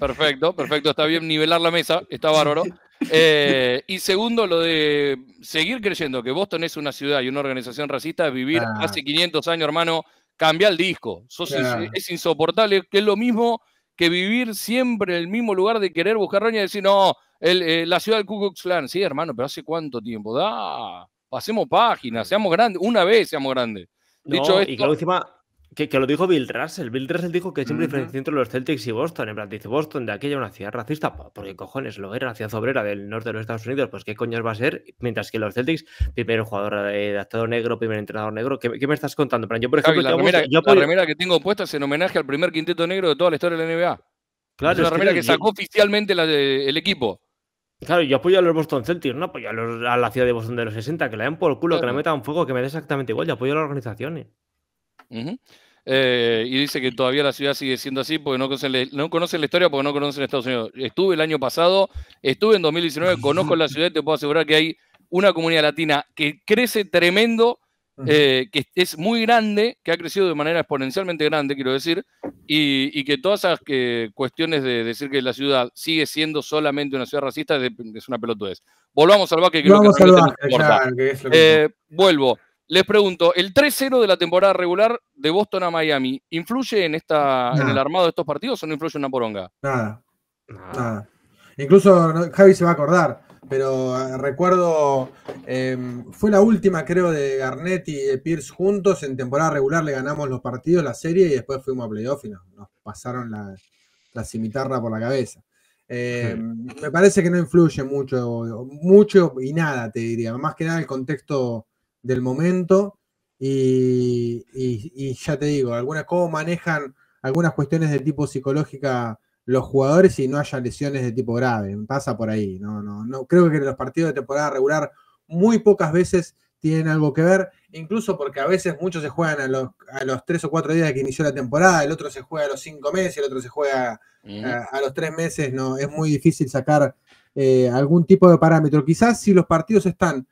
Perfecto, perfecto, está bien nivelar la mesa, está bárbaro. Eh, y segundo, lo de seguir creyendo que Boston es una ciudad y una organización racista, vivir ah. hace 500 años, hermano, cambia el disco. Es insoportable, que es lo mismo que vivir siempre en el mismo lugar de querer buscar roña y decir, no, eh, la ciudad de Ku Sí, hermano, pero ¿hace cuánto tiempo? Da, pasemos páginas, seamos grandes, una vez seamos grandes. Dicho esto, y la última, que, lo dijo Bill Russell. Bill Russell dijo que siempre diferencia entre los Celtics y Boston. En plan, dice Boston de aquella una ciudad racista, porque cojones lo era, la ciudad obrera del norte de los Estados Unidos, pues qué es va a ser. Mientras que los Celtics, primer jugador de adaptado negro, primer entrenador negro, ¿qué, me estás contando? yo, por ejemplo, la, remera, yo, la que tengo puesta es en homenaje al primer quinteto negro de toda la historia de la NBA. Claro, es, la remera que, sacó oficialmente el equipo. Claro, yo apoyo a los Boston Celtics, no apoyo pues a, a, la ciudad de Boston de los 60, que la den por culo, que la metan fuego, que me dé exactamente igual, yo apoyo a las organizaciones. Eh, y dice que todavía la ciudad sigue siendo así porque no conocen, no conocen la historia, porque no conocen Estados Unidos. Estuve el año pasado, estuve en 2019, [LAUGHS] conozco la ciudad y te puedo asegurar que hay una comunidad latina que crece tremendo, eh, que es muy grande, que ha crecido de manera exponencialmente grande, quiero decir, y, que todas esas que, eh, cuestiones de decir que la ciudad sigue siendo solamente una ciudad racista es, una pelotudez. Volvamos al baque, que, Vuelvo. Les pregunto, ¿el 3-0 de la temporada regular de Boston a Miami influye en, esta, en el armado de estos partidos o no influye en una poronga? Nada. Nada. Incluso Javi se va a acordar, pero ah, recuerdo, em, fue la última creo de Garnett y Pierce juntos, en temporada regular le ganamos los partidos, la serie y después fuimos a playoff y nos, pasaron la, cimitarra por la cabeza. Em, me parece que no influye mucho, mucho y nada, te diría, más que nada el contexto del momento y, ya te digo, alguna, cómo manejan algunas cuestiones de tipo psicológica los jugadores y no haya lesiones de tipo grave. Pasa por ahí. No, no, no. Creo que los partidos de temporada regular muy pocas veces tienen algo que ver, incluso porque a veces muchos se juegan a los, tres o cuatro días que inició la temporada, el otro se juega a los cinco meses, el otro se juega eh, a, los tres meses, no, es muy difícil sacar eh, algún tipo de parámetro. Quizás si los partidos están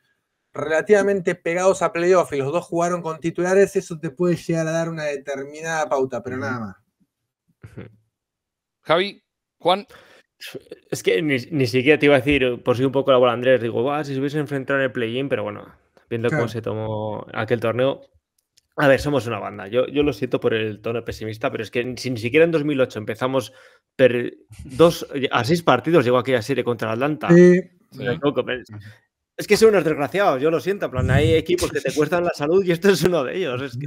relativamente pegados a playoff y los dos jugaron con titulares, eso te puede llegar a dar una determinada pauta, pero nada más. Javi, Juan. Es que ni, siquiera te iba a decir, por si un poco la bola Andrés, digo, si se hubiese enfrentado en el play-in, pero bueno, viendo cómo se tomó aquel torneo. A ver, somos una banda. Yo, yo lo siento por el tono pesimista, pero es que si ni siquiera en 2008 empezamos dos, a seis partidos, llegó aquella serie contra Atlanta. Es que son unos desgraciados, yo lo siento. plan, hay equipos que te [LAUGHS] cuestan la salud y este es uno de ellos.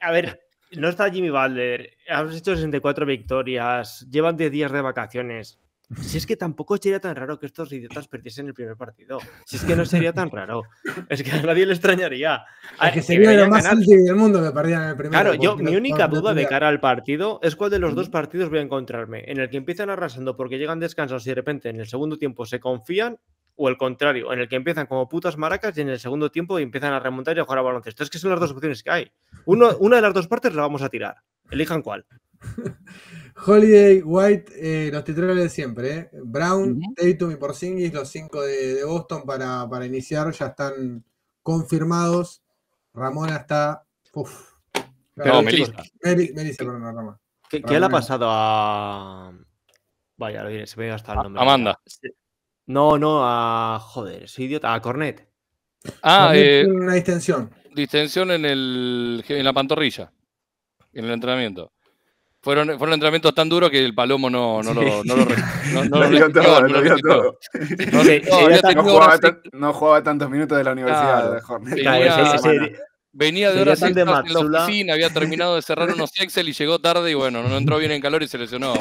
A ver, no está Jimmy Valder. Has hecho 64 victorias, llevan 10 días de vacaciones. Si es que tampoco sería tan raro que estos idiotas perdiesen el primer partido. Si es que no sería tan raro. Es que a nadie le extrañaría. que sería lo más del mundo que el primer Claro, yo, mi única duda de cara al partido es cuál de los dos partidos voy a encontrarme. En el que empiezan arrasando porque llegan descansados y de repente en el segundo tiempo se confían o el contrario, en el que empiezan como putas maracas y en el segundo tiempo empiezan a remontar y a jugar a baloncesto. Es que son las dos opciones que hay. [LAUGHS] una de las dos partes la vamos a tirar. Elijan cuál. [LAUGHS] Holiday, White, eh, los titulares de siempre. Eh. Brown, Tatum y Porzingis, los cinco de, Boston para, iniciar, ya están confirmados. Ramona está. Uf. no, Melissa. perdón, Ramona. ¿Qué, le ha pasado a. Vaya, se me iba hasta el nombre. Amanda. No, no, a. Joder, soy idiota, a Cornet. Ah, eh, una distensión. Distensión en, el, en la pantorrilla, en el entrenamiento. Fueron, fueron entrenamientos tan duros que el palomo no, no lo. No lo, no, todo, No jugaba tantos minutos de la universidad, de Sí, Venía de horas de en la oficina, había terminado de cerrar unos [LAUGHS] Excel y llegó tarde y bueno, no entró bien en calor y se lesionó,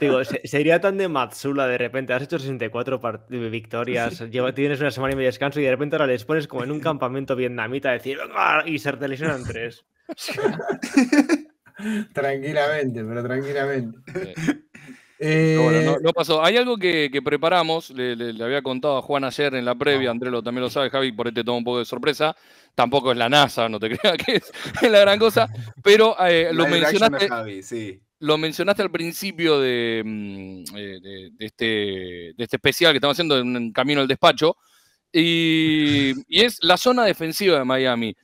Digo, sería tan de Matsula de repente, has hecho 64 victorias, tienes una semana y medio de descanso y de repente ahora les pones como en un campamento vietnamita a decir y se lesionan tres. [LAUGHS] tranquilamente, pero tranquilamente. No, eh, no, pasó. Hay algo que, preparamos, le, había contado a Juan ayer en la previa, ah. Andrés lo, también lo sabe, Javi, por ahí te tomo un poco de sorpresa. Tampoco es la NASA, no te [LAUGHS] creas que es la gran cosa, pero eh, lo mencionaste. Lo mencionaste al principio mm, eh, este, de, este, especial que estamos haciendo en Camino al Despacho, y es la zona defensiva de Miami.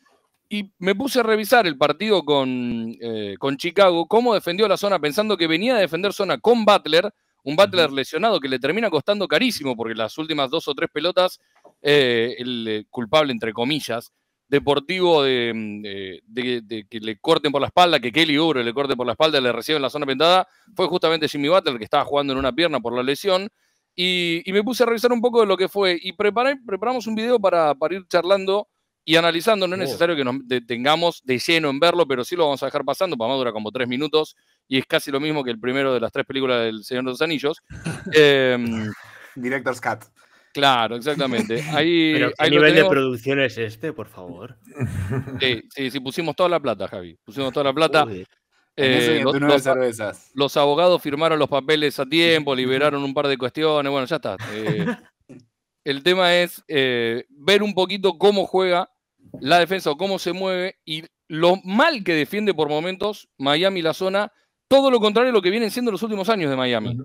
Y me puse a revisar el partido eh, con, Chicago, cómo defendió la zona, pensando que venía a defender zona con Butler, un Butler lesionado que le termina costando carísimo, porque las últimas dos o tres pelotas, eh, el eh, culpable, entre comillas, deportivo mm, de, que le corten por la espalda, que Kelly Oubre le corte por la espalda, le reciben la zona pintada, fue justamente Jimmy Butler, que estaba jugando en una pierna por la lesión. Y, me puse a revisar un poco de lo que fue. Y preparamos un video para, para ir charlando y analizando, no es necesario que nos detengamos de lleno en verlo, pero sí lo vamos a dejar pasando, para más dura como tres minutos y es casi lo mismo que el primero de las tres películas del Señor de los Anillos. [LAUGHS] Em, Director's Cut. Claro, exactamente. [LAUGHS] Ahí, nivel de producción es este, por favor? [LAUGHS] Sí, sí, pusimos toda la plata, Javi. Pusimos toda la plata. Eh, los, abogados firmaron los papeles a tiempo, liberaron un par de cuestiones. Bueno, ya está. Eh, el tema es eh, ver un poquito cómo juega la defensa o cómo se mueve y lo mal que defiende por momentos Miami la zona, todo lo contrario a lo que vienen siendo los últimos años de Miami.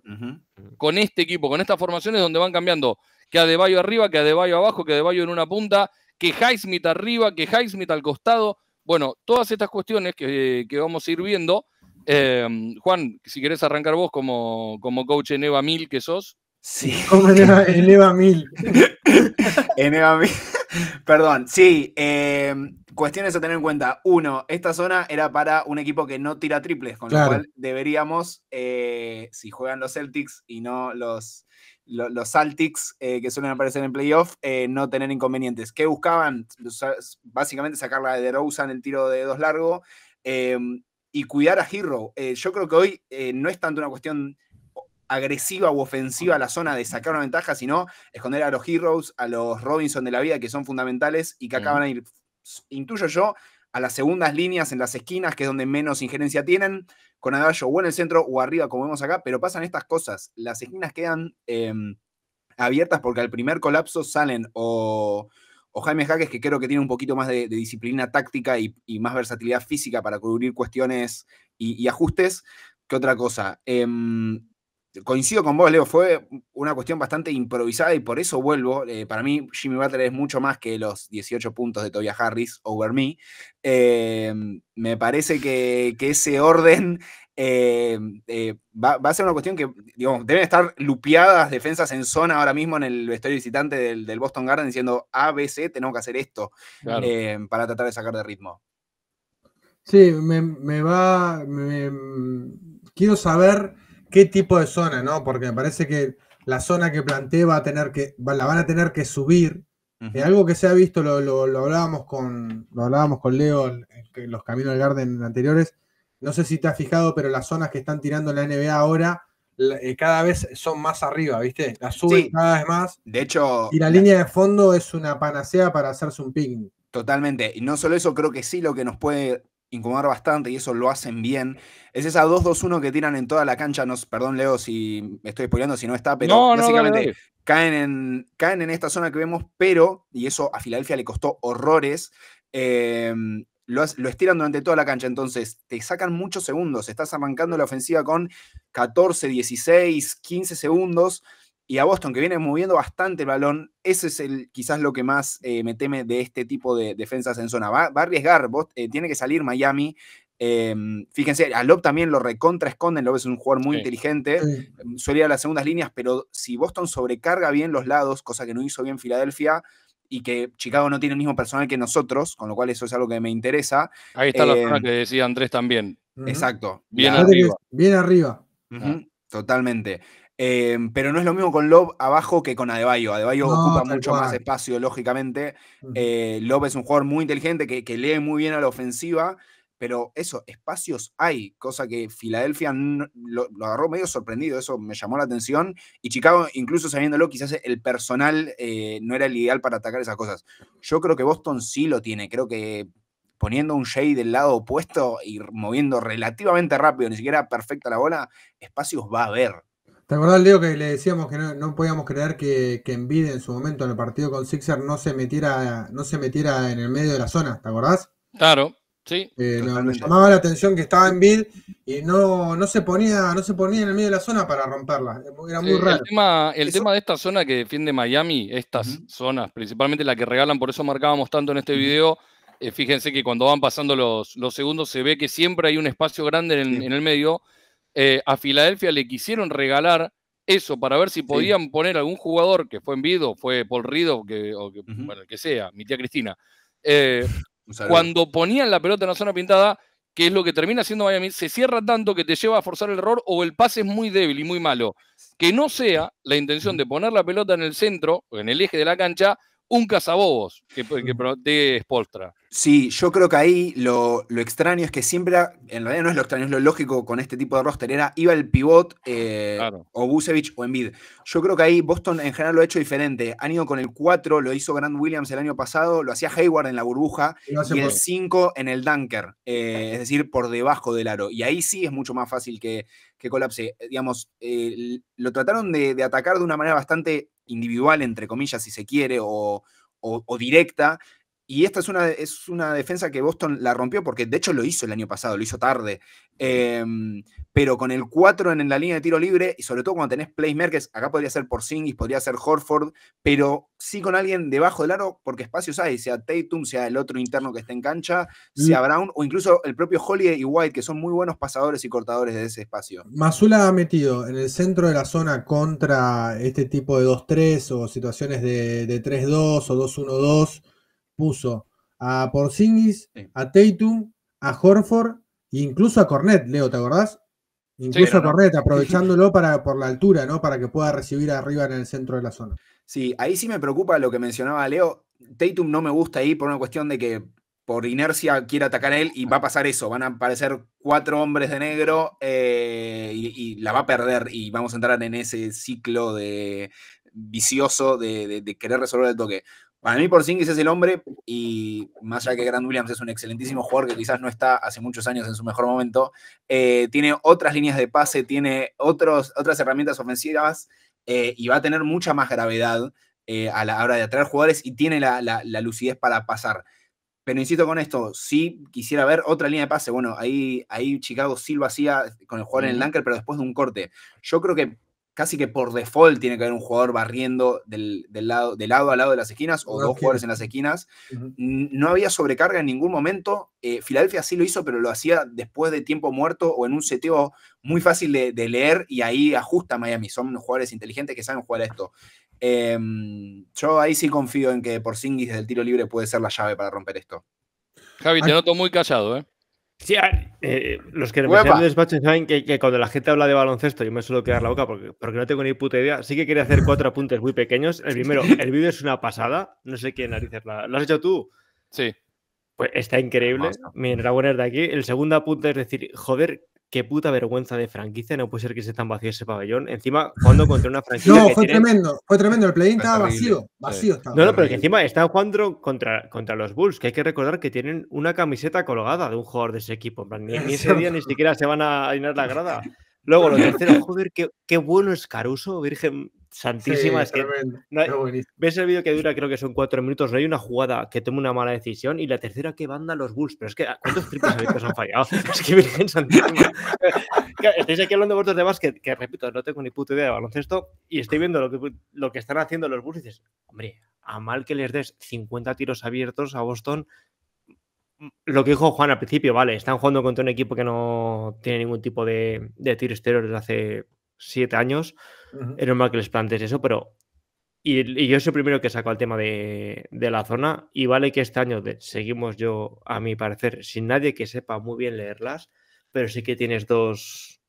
Con este equipo, con estas formaciones donde van cambiando que a Adebayo arriba, que a Adebayo abajo, que Adebayo en una punta, que Highsmith arriba, que Highsmith al costado. Bueno, todas estas cuestiones que, que vamos a ir viendo. Em, Juan, si querés arrancar vos como, como coach en Eva Mil que sos. Sí. Como Mil. en Eva Mil. [LAUGHS] [LAUGHS] Perdón, sí, em, cuestiones a tener en cuenta. Uno, esta zona era para un equipo que no tira triples, con lo cual deberíamos, eh, si juegan los Celtics y no los, los, Celtics eh, que suelen aparecer en playoffs, eh, no tener inconvenientes. ¿Qué buscaban? Básicamente sacarla de en el tiro de dos largo em, y cuidar a Hero. yo creo que hoy no es tanto una cuestión agresiva u ofensiva a la zona de sacar una ventaja, sino esconder a los Heroes, a los Robinson de la vida, que son fundamentales y que mm. acaban a ir, intuyo yo, a las segundas líneas en las esquinas, que es donde menos injerencia tienen, con Agallo o en el centro o arriba, como vemos acá, pero pasan estas cosas. Las esquinas quedan em, abiertas porque al primer colapso salen o, Jaime Jaques, que creo que tiene un poquito más de, disciplina táctica y, más versatilidad física para cubrir cuestiones y, ajustes, que otra cosa. Em, coincido con vos, Leo, fue una cuestión bastante improvisada y por eso vuelvo. Eh, para mí, Jimmy Butler es mucho más que los 18 puntos de Tobias Harris over me. Eh, me parece que, ese orden eh, va, a ser una cuestión que, digamos, deben estar lupeadas defensas en zona ahora mismo en el vestuario visitante del, Boston Garden diciendo ABC, tenemos que hacer esto para tratar de sacar de ritmo. Sí, me, va. Mm, quiero saber qué tipo de zona, ¿no? Porque me parece que la zona que planteé va a tener que, la van a tener que subir. Eh, algo que se ha visto, lo, hablábamos con, lo hablábamos con Leo en, los caminos del Garden anteriores. No sé si te has fijado, pero las zonas que están tirando la NBA ahora eh, cada vez son más arriba, ¿viste? Las suben cada vez más. De hecho. Y la línea de fondo es una panacea para hacerse un ping. Totalmente. Y no solo eso, creo que sí lo que nos puede incomodar bastante y eso lo hacen bien. Es esa 2-2-1 que tiran en toda la cancha. perdón, Leo, si me estoy spoileando, si no está, pero básicamente Caen, en, caen en esta zona que vemos, pero, y eso a Filadelfia le costó horrores. Eh, lo, lo, estiran durante toda la cancha, entonces te sacan muchos segundos, estás arrancando la ofensiva con 14, 16, 15 segundos, y a Boston, que viene moviendo bastante el balón. Ese es el, quizás lo que más eh, me teme de este tipo de defensas en zona. Va, a arriesgar, eh, tiene que salir Miami. Em, fíjense, a Lop también lo recontra esconden, Lob es un jugador muy inteligente, em, suele ir a las segundas líneas, pero si Boston sobrecarga bien los lados, cosa que no hizo bien Filadelfia, y que Chicago no tiene el mismo personal que nosotros, con lo cual eso es algo que me interesa. Ahí está la em, que decía Andrés también. Exacto. Bien arriba. Bien arriba. Totalmente. Em, pero no es lo mismo con Love abajo que con Adebayo. Adebayo ocupa mucho más espacio, lógicamente. Eh, Love es un jugador muy inteligente que, lee muy bien a la ofensiva, pero eso, espacios hay, cosa que Filadelfia lo, agarró medio sorprendido, eso me llamó la atención. Y Chicago, incluso sabiéndolo, quizás el personal eh, no era el ideal para atacar esas cosas. Yo creo que Boston sí lo tiene, creo que poniendo un Jay del lado opuesto y moviendo relativamente rápido, ni siquiera perfecta la bola, espacios va a haber. ¿Te acordás, Leo, que le decíamos que no, podíamos creer que, que en su momento en el partido con Sixer no se metiera, no se metiera en el medio de la zona, ¿te acordás? Claro, sí. Eh, nos, llamaba la atención que estaba Envid y no, se ponía, no se ponía en el medio de la zona para romperla. Era muy raro. El, tema, de esta zona que defiende Miami, estas zonas, principalmente la que regalan, por eso marcábamos tanto en este video. Eh, fíjense que cuando van pasando los, segundos se ve que siempre hay un espacio grande en, en el medio eh, a Filadelfia le quisieron regalar eso para ver si podían poner algún jugador que fue Envido, fue Paul Rido, que, o que, sea, mi tía Cristina. Eh, [LAUGHS] cuando ponían la pelota en la zona pintada, que es lo que termina haciendo Miami, se cierra tanto que te lleva a forzar el error o el pase es muy débil y muy malo. Que no sea la intención de poner la pelota en el centro, en el eje de la cancha, un cazabobos que, que mm. de Spolstra. Sí, yo creo que ahí lo, lo, extraño es que siempre, en realidad no es lo extraño, es lo lógico con este tipo de roster, era iba el pivot eh, o Busevich o Embiid. Yo creo que ahí Boston en general lo ha hecho diferente. Han ido con el 4, lo hizo Grant Williams el año pasado, lo hacía Hayward en la burbuja y, el 5 en el dunker, eh, es decir, por debajo del aro. Y ahí sí es mucho más fácil que que colapse. Eh, digamos, eh, lo trataron de, atacar de una manera bastante individual, entre comillas, si se quiere, o directa, y esta es una, es una defensa que Boston la rompió porque de hecho lo hizo el año pasado, lo hizo tarde. Em, pero con el 4 en, la línea de tiro libre y sobre todo cuando tenés playmakers, acá podría ser Porzingis, podría ser Horford, pero sí con alguien debajo del aro porque espacios hay, sea Tatum, sea el otro interno que está en cancha, mm. sea Brown o incluso el propio Holiday y White que son muy buenos pasadores y cortadores de ese espacio. Mazula ha metido en el centro de la zona contra este tipo de 2-3 o situaciones de, de 3-2 o 2-1-2 puso a Porzingis, a Tatum, a Horford e incluso a Cornet, Leo, ¿te acordás? Incluso a Cornet, [LAUGHS] aprovechándolo para, por la altura, ¿no? Para que pueda recibir arriba en el centro de la zona. Sí, ahí sí me preocupa lo que mencionaba Leo. Tatum no me gusta ahí por una cuestión de que por inercia quiere atacar a él y va a pasar eso. Van a aparecer cuatro hombres de negro eh, y, la va a perder y vamos a entrar en ese ciclo de vicioso de, de querer resolver el toque. Para mí por Porzingis es el hombre y más allá que Grant Williams es un excelentísimo jugador que quizás no está hace muchos años en su mejor momento, eh, tiene otras líneas de pase, tiene otros, otras herramientas ofensivas eh, y va a tener mucha más gravedad eh, a la hora de atraer jugadores y tiene la, lucidez para pasar. Pero insisto con esto, sí quisiera ver otra línea de pase. Bueno, ahí, ahí Chicago sí lo hacía con el jugador en el Lanker, pero después de un corte. Yo creo que casi que por default tiene que haber un jugador barriendo del, lado, de lado a lado de las esquinas o ah, dos jugadores en las esquinas. No había sobrecarga en ningún momento. Eh, Filadelfia sí lo hizo, pero lo hacía después de tiempo muerto o en un seteo muy fácil de, leer y ahí ajusta Miami. Son jugadores inteligentes que saben jugar esto. Em, yo ahí sí confío en que por Porzingis del tiro libre puede ser la llave para romper esto. Javi, te noto muy callado, ¿eh? Sí, eh, los que me han de despacho que, que, cuando la gente habla de baloncesto, yo me suelo quedar la boca porque, porque no tengo ni puta idea. Sí que quería hacer cuatro apuntes muy pequeños. El primero, el vídeo es una pasada. No sé quién narices la, ¿Lo has hecho tú? Sí. Pues está increíble. Mi es de aquí. El segundo apunte es decir, joder, qué puta vergüenza de franquicia, no puede ser que esté tan vacío ese pabellón. Encima, cuando contra una franquicia. no, fue tremendo, fue tremendo. El play estaba vacío, vacío No, no, pero que encima está jugando contra, contra los Bulls, que hay que recordar que tienen una camiseta colgada de un jugador de ese equipo. Ni, ni ese día ni siquiera se van a llenar la grada. Luego, lo tercero, [LAUGHS] joder, qué, qué bueno es Caruso, Virgen santísima. es que ves el vídeo que dura, creo que son cuatro minutos, no hay una jugada que tome una mala decisión y la tercera que banda los Bulls. Pero es que, ah, ¿cuántos triples abiertos han fallado? Es que Virgen Santísima. [LAUGHS] Estáis aquí hablando vosotros de básquet, que repito, no tengo ni puta idea de baloncesto y estoy viendo lo que, lo que están haciendo los Bulls y dices, hombre, a mal que les des 50 tiros abiertos a Boston, lo que dijo Juan al principio, vale, están jugando contra un equipo que no tiene ningún tipo de, de tiro exterior desde hace siete años, es normal que les plantees eso, pero. Y, yo soy el primero que saco el tema de, la zona, y vale que este año de, seguimos yo, a mi parecer, sin nadie que sepa muy bien leerlas, pero sí que tienes dos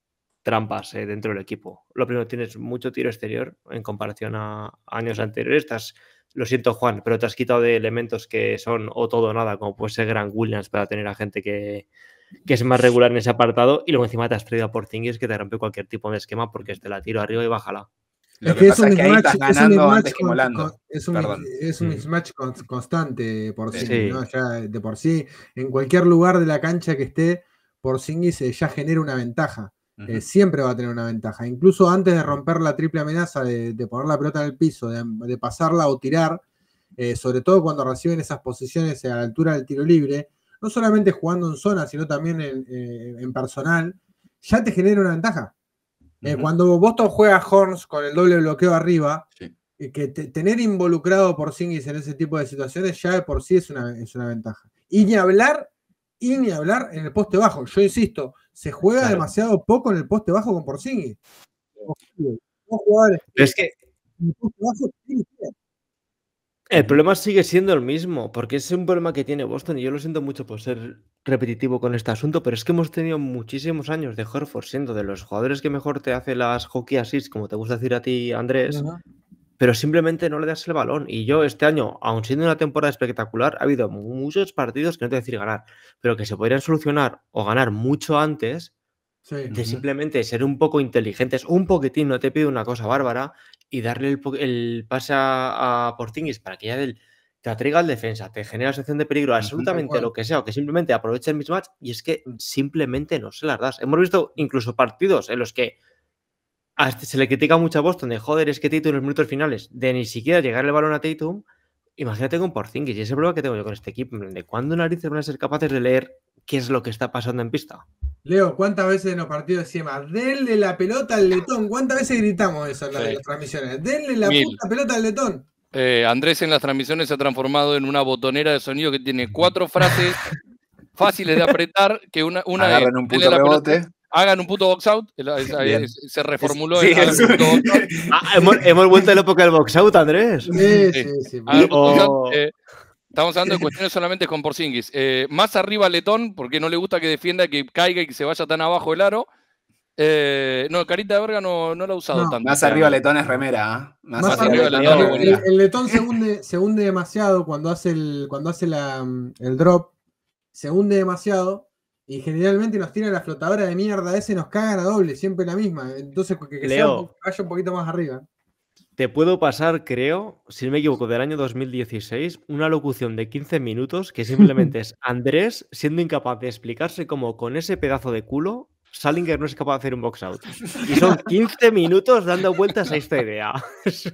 trampas eh, dentro del equipo. Lo primero, tienes mucho tiro exterior en comparación a años anteriores. Estás, lo siento, Juan, pero te has quitado de elementos que son o todo o nada, como puede ser Gran Williams para tener a gente que, que es más regular en ese apartado, y luego encima te has traído a Porzingis que te rompe cualquier tipo de esquema porque te este la tiro arriba y bájala. Lo es que, que es un mismatch constante por sí, ¿no? de por sí, en cualquier lugar de la cancha que esté, por Porzingis eh, ya genera una ventaja. Eh, siempre va a tener una ventaja. Incluso antes de romper la triple amenaza, de, poner la pelota en el piso, de, pasarla o tirar, eh, sobre todo cuando reciben esas posiciones a la altura del tiro libre, no solamente jugando en zona, sino también en, eh, personal, ya te genera una ventaja. Eh, vos Cuando Boston juega Horns con el doble bloqueo arriba, eh, que tener involucrado por Singis en ese tipo de situaciones ya de por sí es una, es una ventaja. Y ni hablar, y ni hablar en el poste bajo. Yo insisto, se juega demasiado poco en el poste bajo con Porzingis. jugadores. es que el problema sigue siendo el mismo, porque es un problema que tiene Boston y yo lo siento mucho por ser repetitivo con este asunto, pero es que hemos tenido muchísimos años de Horford siendo de los jugadores que mejor te hace las hockey assists, como te gusta decir a ti, Andrés, pero simplemente no le das el balón. Y yo este año, aun siendo una temporada espectacular, ha habido muchos partidos que no te voy decir ganar, pero que se podrían solucionar o ganar mucho antes de simplemente ser un poco inteligentes, un poquitín, no te pido una cosa bárbara, y darle el, pase a, a, para que ya te atraiga al defensa, te genera la sensación de peligro, absolutamente lo que sea, o que simplemente aproveche el mismatch y es que simplemente no se las das. Hemos visto incluso partidos en los que este se le critica mucho a Boston de joder, es que Tatum en los minutos finales, de ni siquiera llegar el balón a Tatum, imagínate con Porzingis, y ese problema que tengo yo con este equipo, de cuándo narices van a ser capaces de leer qué es lo que está pasando en pista. Leo, ¿cuántas veces en los partidos decíamos, denle la pelota al letón? ¿Cuántas veces gritamos eso en las, transmisiones? Denle la puta pelota al letón. Eh, Andrés en las transmisiones se ha transformado en una botonera de sonido que tiene cuatro frases [LAUGHS] fáciles de apretar, que una, una un puto hagan un puto box out. se reformuló. el, ah, hemos, vuelto a la época del box out, Andrés. Sí, sí, sí. Oh. Eh, Estamos hablando de [LAUGHS] cuestiones solamente con Porzingis. Eh, más arriba Letón, porque no le gusta que defienda, que caiga y que se vaya tan abajo el aro. Eh, no, Carita de Verga no, lo ha usado tanto. Más arriba Letón es remera. ¿ah? Más, arriba, Letón. El, Letón se hunde, demasiado cuando hace, el, cuando hace mm, el drop. Se hunde demasiado y generalmente nos tiene la flotadora de mierda ese, nos cagan a doble, siempre la misma. Entonces, que, que vaya un poquito más arriba. Te puedo pasar, creo, si no me equivoco, del año 2016, una locución de 15 minutos que [LAUGHS] simplemente es Andrés siendo incapaz de explicarse cómo con ese pedazo de culo Salinger no es capaz de hacer un box out. Y son 15 minutos dando vueltas a esta idea.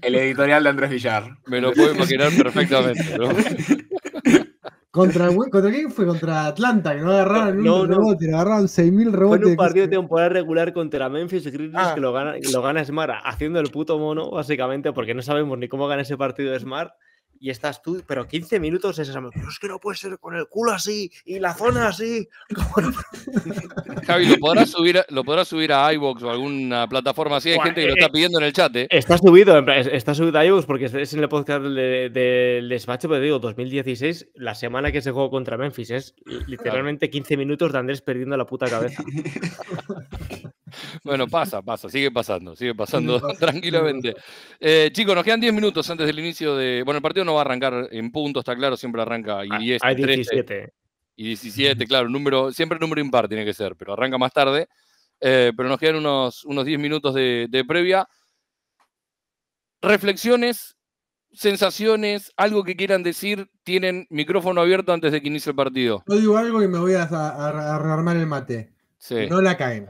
El editorial de Andrés Villar. Me lo puedo imaginar perfectamente. ¿no? [LAUGHS] [LAUGHS] ¿Contra, ¿Contra quién fue? Contra Atlanta, que no agarraron no, un no, rebote, agarraron 6.000 rebotes. Fue un partido de temporada regular contra Memphis Grizzlies ah. que lo gana, lo gana Smart haciendo el puto mono, básicamente, porque no sabemos ni cómo gana ese partido Smart y estás tú, pero 15 minutos es esa. es que no puede ser con el culo así y la zona así. [LAUGHS] Pues [LAUGHS] Javi, ¿lo podrás subir, lo subir a iBox o alguna plataforma así? Hay gente que lo eh, está pidiendo en el chat. ¿eh? Está subido, está subido a iBox porque es en el podcast del despacho, pero digo, 2016, la semana que se jugó contra Memphis. Es literalmente 15 minutos de Andrés perdiendo la puta cabeza. [LAUGHS] Bueno, pasa, pasa, sigue pasando, sigue pasando [LAUGHS] tranquilamente. Eh, chicos, nos quedan 10 minutos antes del inicio de. Bueno, el partido no va a arrancar en puntos, está claro, siempre arranca y 10, ah, hay 17. Y 17, claro, número, siempre el número impar tiene que ser, pero arranca más tarde. Eh, pero nos quedan unos, unos 10 minutos de, previa. Reflexiones, sensaciones, algo que quieran decir, tienen micrófono abierto antes de que inicie el partido. Yo digo algo y me voy a, armar el mate. No la caen.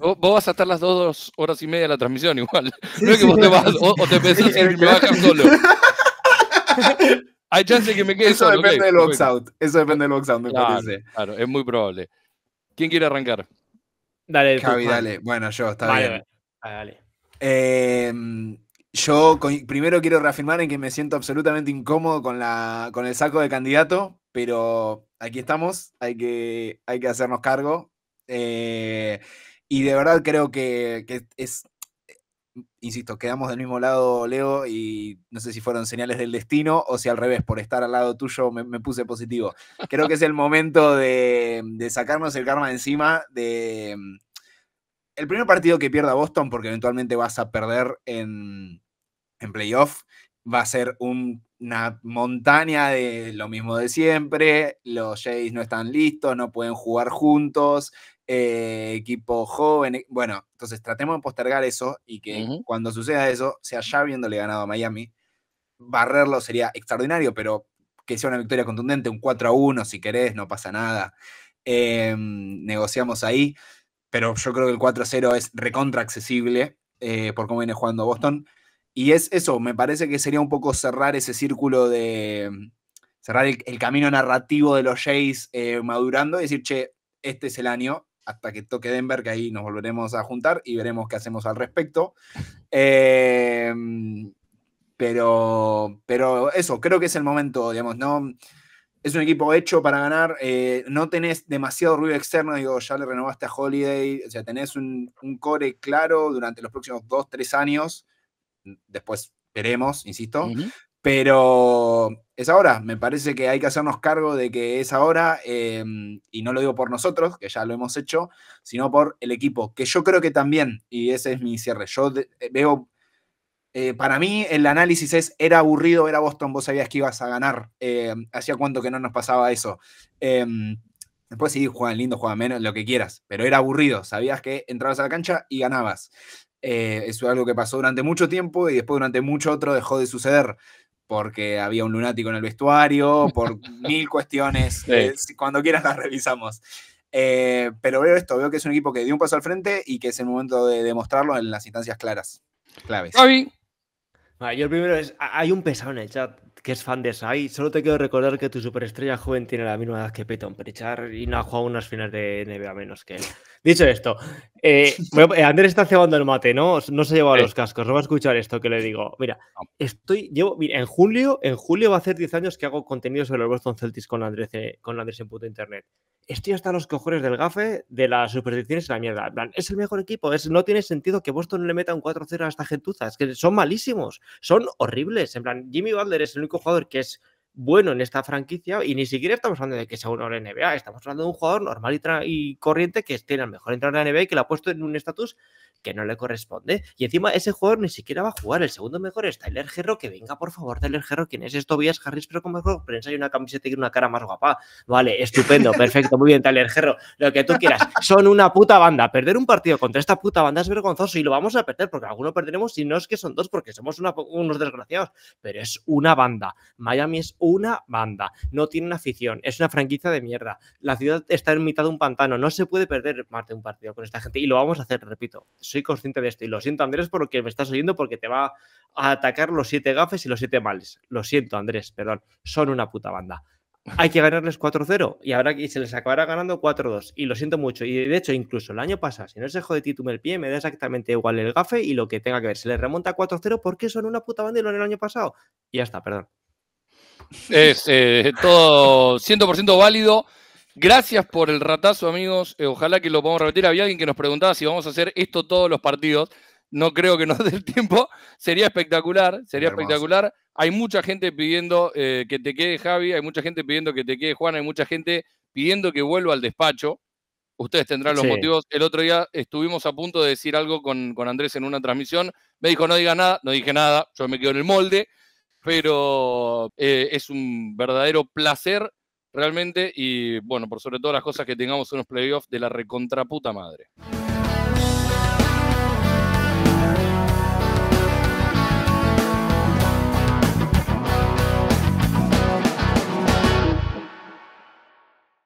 Vos, vas a estar las dos, horas y media de la transmisión igual. no es que vos te vas o, te [LAUGHS] pensás y me bajan solo. [LAUGHS] Hay chance de que me quede Eso Depende del box out. Eso depende del box out, me claro, parece. Claro, es muy probable. ¿Quién quiere arrancar? Dale, Javi, dale. Bueno, yo, está bien. Vale, ah, dale. Em, yo primero quiero reafirmar en que me siento absolutamente incómodo con, la, con el saco de candidato, pero aquí estamos, hay que, hay que hacernos cargo. Eh, y de verdad creo que, es, insisto, quedamos del mismo lado, Leo, y no sé si fueron señales del destino o si al revés, por estar al lado tuyo me, puse positivo. Creo que es el momento de, sacarnos el karma encima, de... El primer partido que pierda Boston, porque eventualmente vas a perder en, playoff, va a ser una montaña de lo mismo de siempre, los Jays no están listos, no pueden jugar juntos, eh, equipo joven. Eh, bueno, entonces tratemos de postergar eso y que cuando suceda eso, sea ya viéndole ganado a Miami. Barrerlo sería extraordinario, pero que sea una victoria contundente, un 4 a 1, si querés, no pasa nada. Em, negociamos ahí, pero yo creo que el 4 a 0 es recontra accesible eh, por cómo viene jugando Boston. Y es eso, me parece que sería un poco cerrar ese círculo de. cerrar el, camino narrativo de los Jays madurando y decir, che, este es el año, hasta que toque Denver, que ahí nos volveremos a juntar y veremos qué hacemos al respecto. [LAUGHS] Em, pero, pero eso, creo que es el momento, digamos, no es un equipo hecho para ganar, eh, no tenés demasiado ruido externo, digo, ya le renovaste a Holiday, o sea, tenés un, core claro durante los próximos dos, tres años, después veremos, insisto, pero es ahora. Me parece que hay que hacernos cargo de que es ahora, em, y no lo digo por nosotros, que ya lo hemos hecho, sino por el equipo, que yo creo que también, y ese es mi cierre, yo eh, veo, eh, para mí el análisis es, era aburrido, era Boston, vos sabías que ibas a ganar, em, hacía cuánto que no nos pasaba eso. Em, después sí, juegan lindo, juegan menos, lo que quieras, pero era aburrido, sabías que entrabas a la cancha y ganabas. Eh, eso es algo que pasó durante mucho tiempo y después durante mucho otro dejó de suceder porque había un lunático en el vestuario, por [LAUGHS] mil cuestiones. Eh, cuando quieras las revisamos. Eh, pero veo esto, veo que es un equipo que dio un paso al frente y que es el momento de demostrarlo en las instancias claras, claves. Javi. yo el primero es, hay un pesado en el chat que es fan de Sai. Solo te quiero recordar que tu superestrella joven tiene la misma edad que Peton, Pritchard y no ha jugado unas finales de NBA menos que él. Dicho esto, eh, [LAUGHS] Andrés está cebando el mate, ¿no? No se ha llevado los cascos. No va a escuchar esto que le digo. Mira, estoy, llevo, en julio, en julio va a hacer 10 años que hago contenido sobre los Boston Celtics con Andrés, eh, con Andrés en puto internet. Estoy hasta los cojones del gafe, de las supersticiones y la mierda. Plan, es el mejor equipo. Es, no tiene sentido que Boston le meta un 4-0 a esta gentuza. Es que son malísimos. Son horribles. En plan, Jimmy Butler es el único jugador que es bueno en esta franquicia y ni siquiera estamos hablando de que sea uno de NBA, estamos hablando de un jugador normal y, corriente que tiene el mejor entrenador de la NBA y que lo ha puesto en un estatus que no le corresponde. Y encima ese jugador ni siquiera va a jugar. El segundo mejor es Tyler Gerro, que venga, por favor, Tyler Gerro, ¿quién es? esto vías Harris, pero con mejor prensa y una camiseta y una cara más guapa. Vale, estupendo, perfecto, muy bien, Tyler Gerro, lo que tú quieras. Son una puta banda. Perder un partido contra esta puta banda es vergonzoso y lo vamos a perder porque alguno perderemos y no es que son dos porque somos unos desgraciados. Pero es una banda. Miami es una banda. No tiene una afición. Es una franquicia de mierda. La ciudad está en mitad de un pantano. No se puede perder más de un partido con esta gente y lo vamos a hacer, repito soy consciente de esto. Y lo siento, Andrés, porque me estás oyendo porque te va a atacar los siete gafes y los siete males. Lo siento, Andrés, perdón. Son una puta banda. Hay que ganarles 4-0 y ahora que se les acabará ganando 4-2. Y lo siento mucho. Y de hecho, incluso el año pasado, si no se jode Titum el pie, me da exactamente igual el gafe y lo que tenga que ver. Se les remonta 4-0 porque son una puta banda y lo el año pasado. Y ya está, perdón. Es eh, todo 100% válido. Gracias por el ratazo, amigos. Eh, ojalá que lo podamos repetir. Había alguien que nos preguntaba si vamos a hacer esto todos los partidos. No creo que nos [LAUGHS] dé el tiempo. Sería espectacular, sería espectacular. Hay mucha gente pidiendo eh, que te quede Javi, hay mucha gente pidiendo que te quede Juan, hay mucha gente pidiendo que vuelva al despacho. Ustedes tendrán los motivos. El otro día estuvimos a punto de decir algo con, Andrés en una transmisión. Me dijo, no diga nada, no dije nada, yo me quedo en el molde pero eh, es un verdadero placer realmente. Y bueno, por sobre todo las cosas que tengamos unos playoffs de la recontraputa madre.